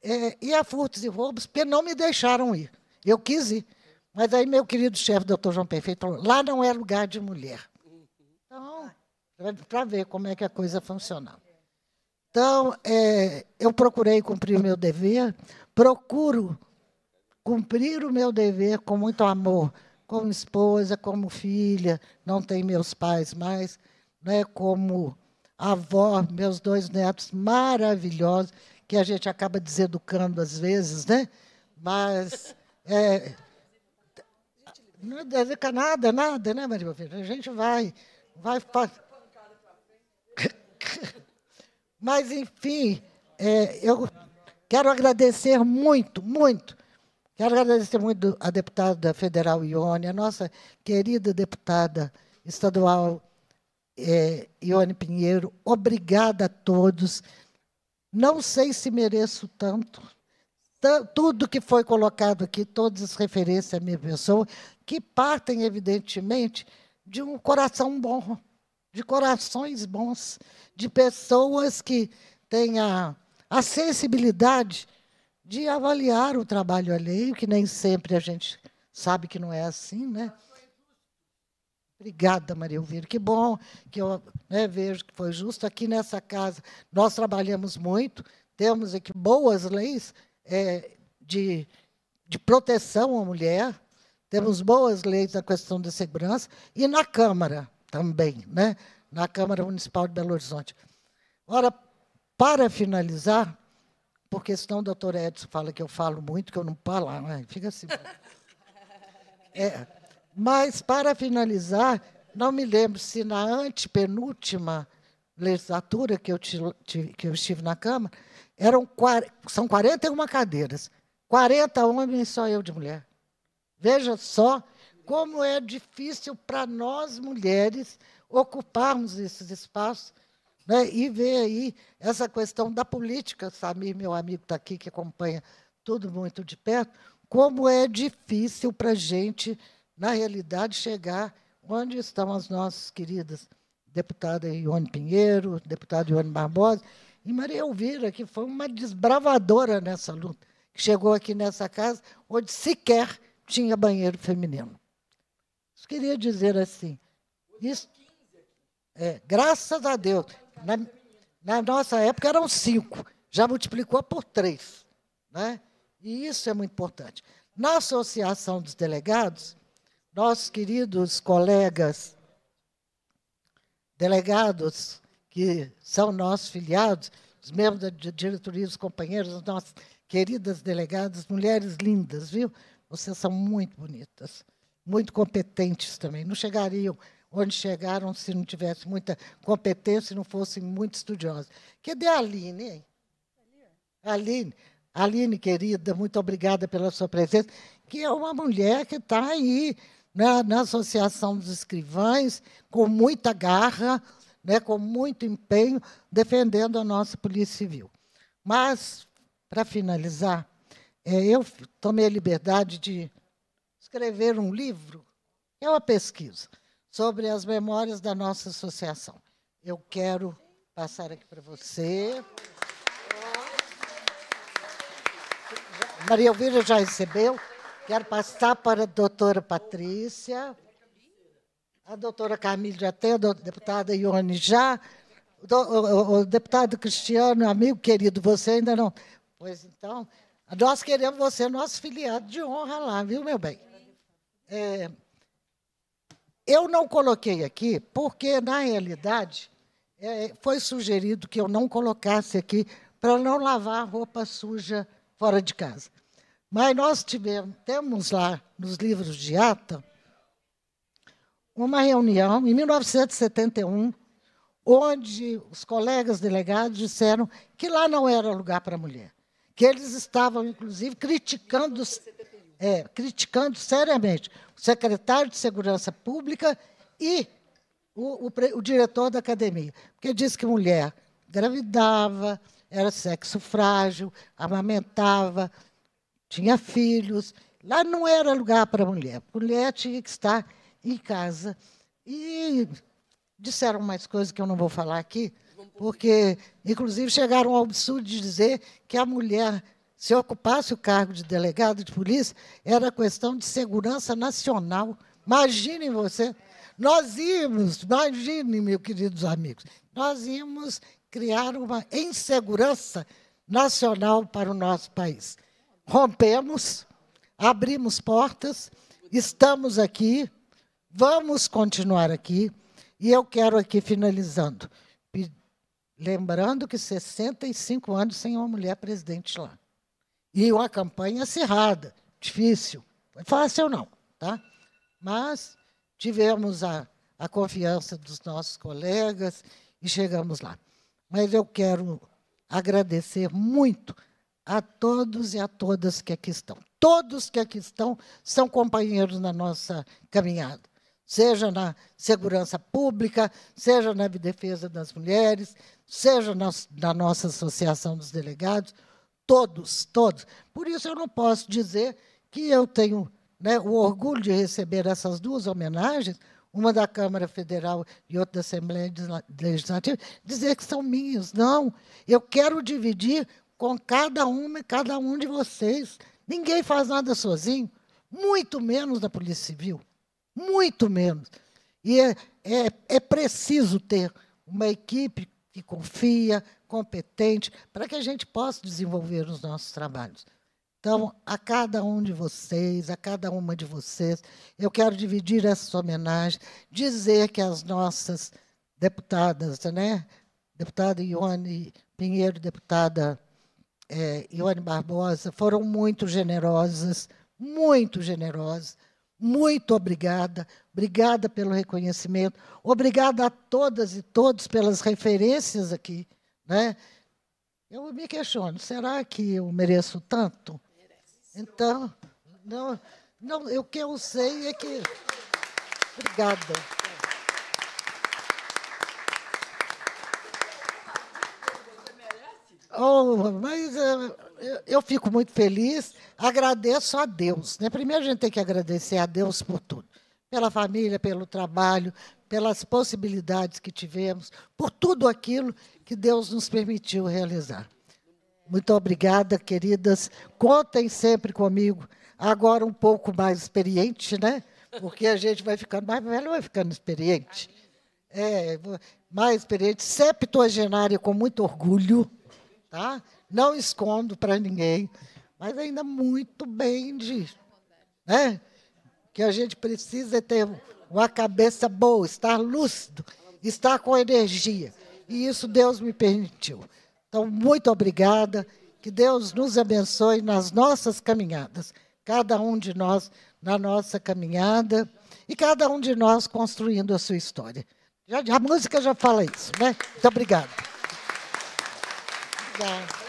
É, e a furtos e roubos, porque não me deixaram ir. Eu quis ir. Mas aí meu querido chefe, doutor João Perfeito, falou, lá não é lugar de mulher. Então, para ver como é que a coisa funcionava. Então, é, eu procurei cumprir meu dever, procuro cumprir o meu dever com muito amor como esposa, como filha, não tem meus pais mais, né, como avó, meus dois netos maravilhosos, que a gente acaba deseducando às vezes, né? Mas. É, não dedica nada, nada, né, Maria Filha? A gente vai. vai Mas, enfim, é, eu quero agradecer muito, muito Quero agradecer muito à deputada federal Ione, a nossa querida deputada estadual é, Ione Pinheiro. Obrigada a todos. Não sei se mereço tanto. Tudo que foi colocado aqui, todas as referências à minha pessoa, que partem, evidentemente, de um coração bom, de corações bons, de pessoas que têm a, a sensibilidade de avaliar o trabalho alheio, que nem sempre a gente sabe que não é assim, né? Obrigada, Maria Elvira. Que bom que eu né, vejo que foi justo. Aqui nessa casa, nós trabalhamos muito, temos aqui boas leis é, de, de proteção à mulher, temos boas leis na questão da segurança, e na Câmara também, né? na Câmara Municipal de Belo Horizonte. Ora, para finalizar, porque senão o doutor Edson fala que eu falo muito, que eu não falo, né? fica assim. É. Mas, para finalizar, não me lembro se na antepenúltima legislatura que eu, que eu estive na Câmara, eram, são 41 cadeiras. 40 homens, só eu de mulher. Veja só como é difícil para nós mulheres ocuparmos esses espaços né? E ver aí essa questão da política, Samir, meu amigo, está aqui, que acompanha tudo muito de perto, como é difícil para a gente, na realidade, chegar onde estão as nossas queridas deputada Ione Pinheiro, deputada Ione Barbosa, e Maria Elvira, que foi uma desbravadora nessa luta, que chegou aqui nessa casa onde sequer tinha banheiro feminino. Isso queria dizer assim, isso, é, graças a Deus, na, na nossa época eram cinco, já multiplicou por três. Né? E isso é muito importante. Na Associação dos Delegados, nossos queridos colegas delegados, que são nossos filiados, os membros da diretoria, os companheiros, as nossas queridas delegadas, mulheres lindas, viu? Vocês são muito bonitas, muito competentes também. Não chegariam onde chegaram se não tivesse muita competência, se não fossem muito estudiosos. Cadê a Aline, Aline, Aline, querida, muito obrigada pela sua presença, que é uma mulher que está aí na, né, na, Associação dos Escrivães, com muita garra, né, com muito empenho, defendendo a nossa Polícia Civil. Mas, para finalizar, é, eu tomei a liberdade de escrever um livro, é uma pesquisa sobre as memórias da nossa associação. Eu quero passar aqui para você. Maria Elvira já recebeu. Quero passar para a doutora Patrícia. A doutora Camila já tem, a deputada Ione já. O, deputado Cristiano, amigo querido, você ainda não. Pois então, nós queremos você nosso filiado de honra lá, viu, meu bem? É, eu não coloquei aqui porque, na realidade, é, foi sugerido que eu não colocasse aqui para não lavar roupa suja fora de casa. Mas nós tivemos, temos lá nos livros de ata uma reunião em 1971 onde os colegas delegados disseram que lá não era lugar para mulher, que eles estavam inclusive criticando é, criticando seriamente o secretário de Segurança Pública e o, o, o diretor da academia, porque disse que mulher gravidava, era sexo frágil, amamentava, tinha filhos. Lá não era lugar para mulher. Mulher tinha que estar em casa. E disseram mais coisas que eu não vou falar aqui, porque, inclusive, chegaram ao absurdo de dizer que a mulher se ocupasse o cargo de delegado de polícia, era questão de segurança nacional. Imaginem você. Nós íamos, imaginem, meus queridos amigos, nós íamos criar uma insegurança nacional para o nosso país. Rompemos, abrimos portas, estamos aqui, vamos continuar aqui, e eu quero aqui finalizando, lembrando que 65 anos sem uma mulher presidente lá. E uma campanha acirrada, difícil. Foi é fácil não, tá? Mas tivemos a, a confiança dos nossos colegas e chegamos lá. Mas eu quero agradecer muito a todos e a todas que aqui estão. Todos que aqui estão são companheiros na nossa caminhada, seja na segurança pública, seja na defesa das mulheres, seja na, na nossa associação dos delegados. Todos, todos. Por isso eu não posso dizer que eu tenho né, o orgulho de receber essas duas homenagens, uma da Câmara Federal e outra da Assembleia Legislativa, dizer que são minhas. Não, eu quero dividir com cada uma e cada um de vocês. Ninguém faz nada sozinho, muito menos na Polícia Civil, muito menos. E é, é, é preciso ter uma equipe que confia, competente, para que a gente possa desenvolver os nossos trabalhos. Então, a cada um de vocês, a cada uma de vocês, eu quero dividir essa homenagem, dizer que as nossas deputadas, né? deputada Ione Pinheiro, deputada é, Ione Barbosa, foram muito generosas, muito generosas. Muito obrigada, obrigada pelo reconhecimento, obrigada a todas e todos pelas referências aqui. Né? Eu me questiono, será que eu mereço tanto? Então, não, não, eu, o que eu sei é que. Obrigada. Oh, mas eh, eu, eu fico muito feliz, agradeço a Deus. Né? Primeiro a gente tem que agradecer a Deus por tudo pela família, pelo trabalho, pelas possibilidades que tivemos, por tudo aquilo que Deus nos permitiu realizar. Muito obrigada, queridas. Contem sempre comigo. Agora um pouco mais experiente, né? Porque a gente vai ficando mais velho, vai ficando experiente. É, mais experiente, septuagenária com muito orgulho, tá? Não escondo para ninguém, mas ainda muito bem de, né? que a gente precisa ter uma cabeça boa, estar lúcido, estar com energia. E isso Deus me permitiu. Então, muito obrigada. Que Deus nos abençoe nas nossas caminhadas, cada um de nós na nossa caminhada e cada um de nós construindo a sua história. Já, a música já fala isso, né? Muito obrigada. obrigada.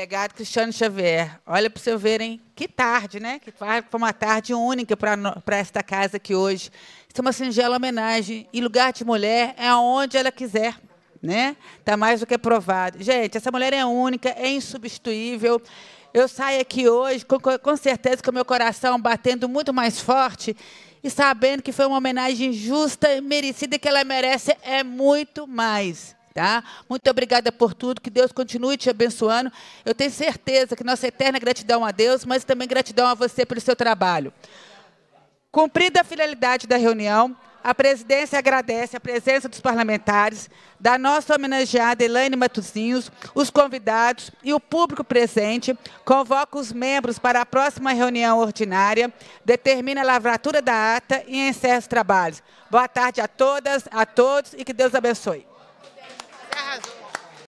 delegado Cristiano Xavier. Olha para você verem que tarde, né? Que foi uma tarde única para esta casa aqui hoje. Isso é uma singela homenagem. E lugar de mulher é onde ela quiser. Né? Tá mais do que provado. Gente, essa mulher é única, é insubstituível. Eu saio aqui hoje com, com certeza com meu coração batendo muito mais forte e sabendo que foi uma homenagem justa e merecida que ela merece é muito mais. Tá? Muito obrigada por tudo, que Deus continue te abençoando. Eu tenho certeza que nossa eterna gratidão a Deus, mas também gratidão a você pelo seu trabalho. Cumprida a finalidade da reunião, a presidência agradece a presença dos parlamentares, da nossa homenageada Elaine Matuzinhos, os convidados e o público presente, convoca os membros para a próxima reunião ordinária, determina a lavratura da ata e encerra os trabalhos. Boa tarde a todas, a todos e que Deus abençoe. That has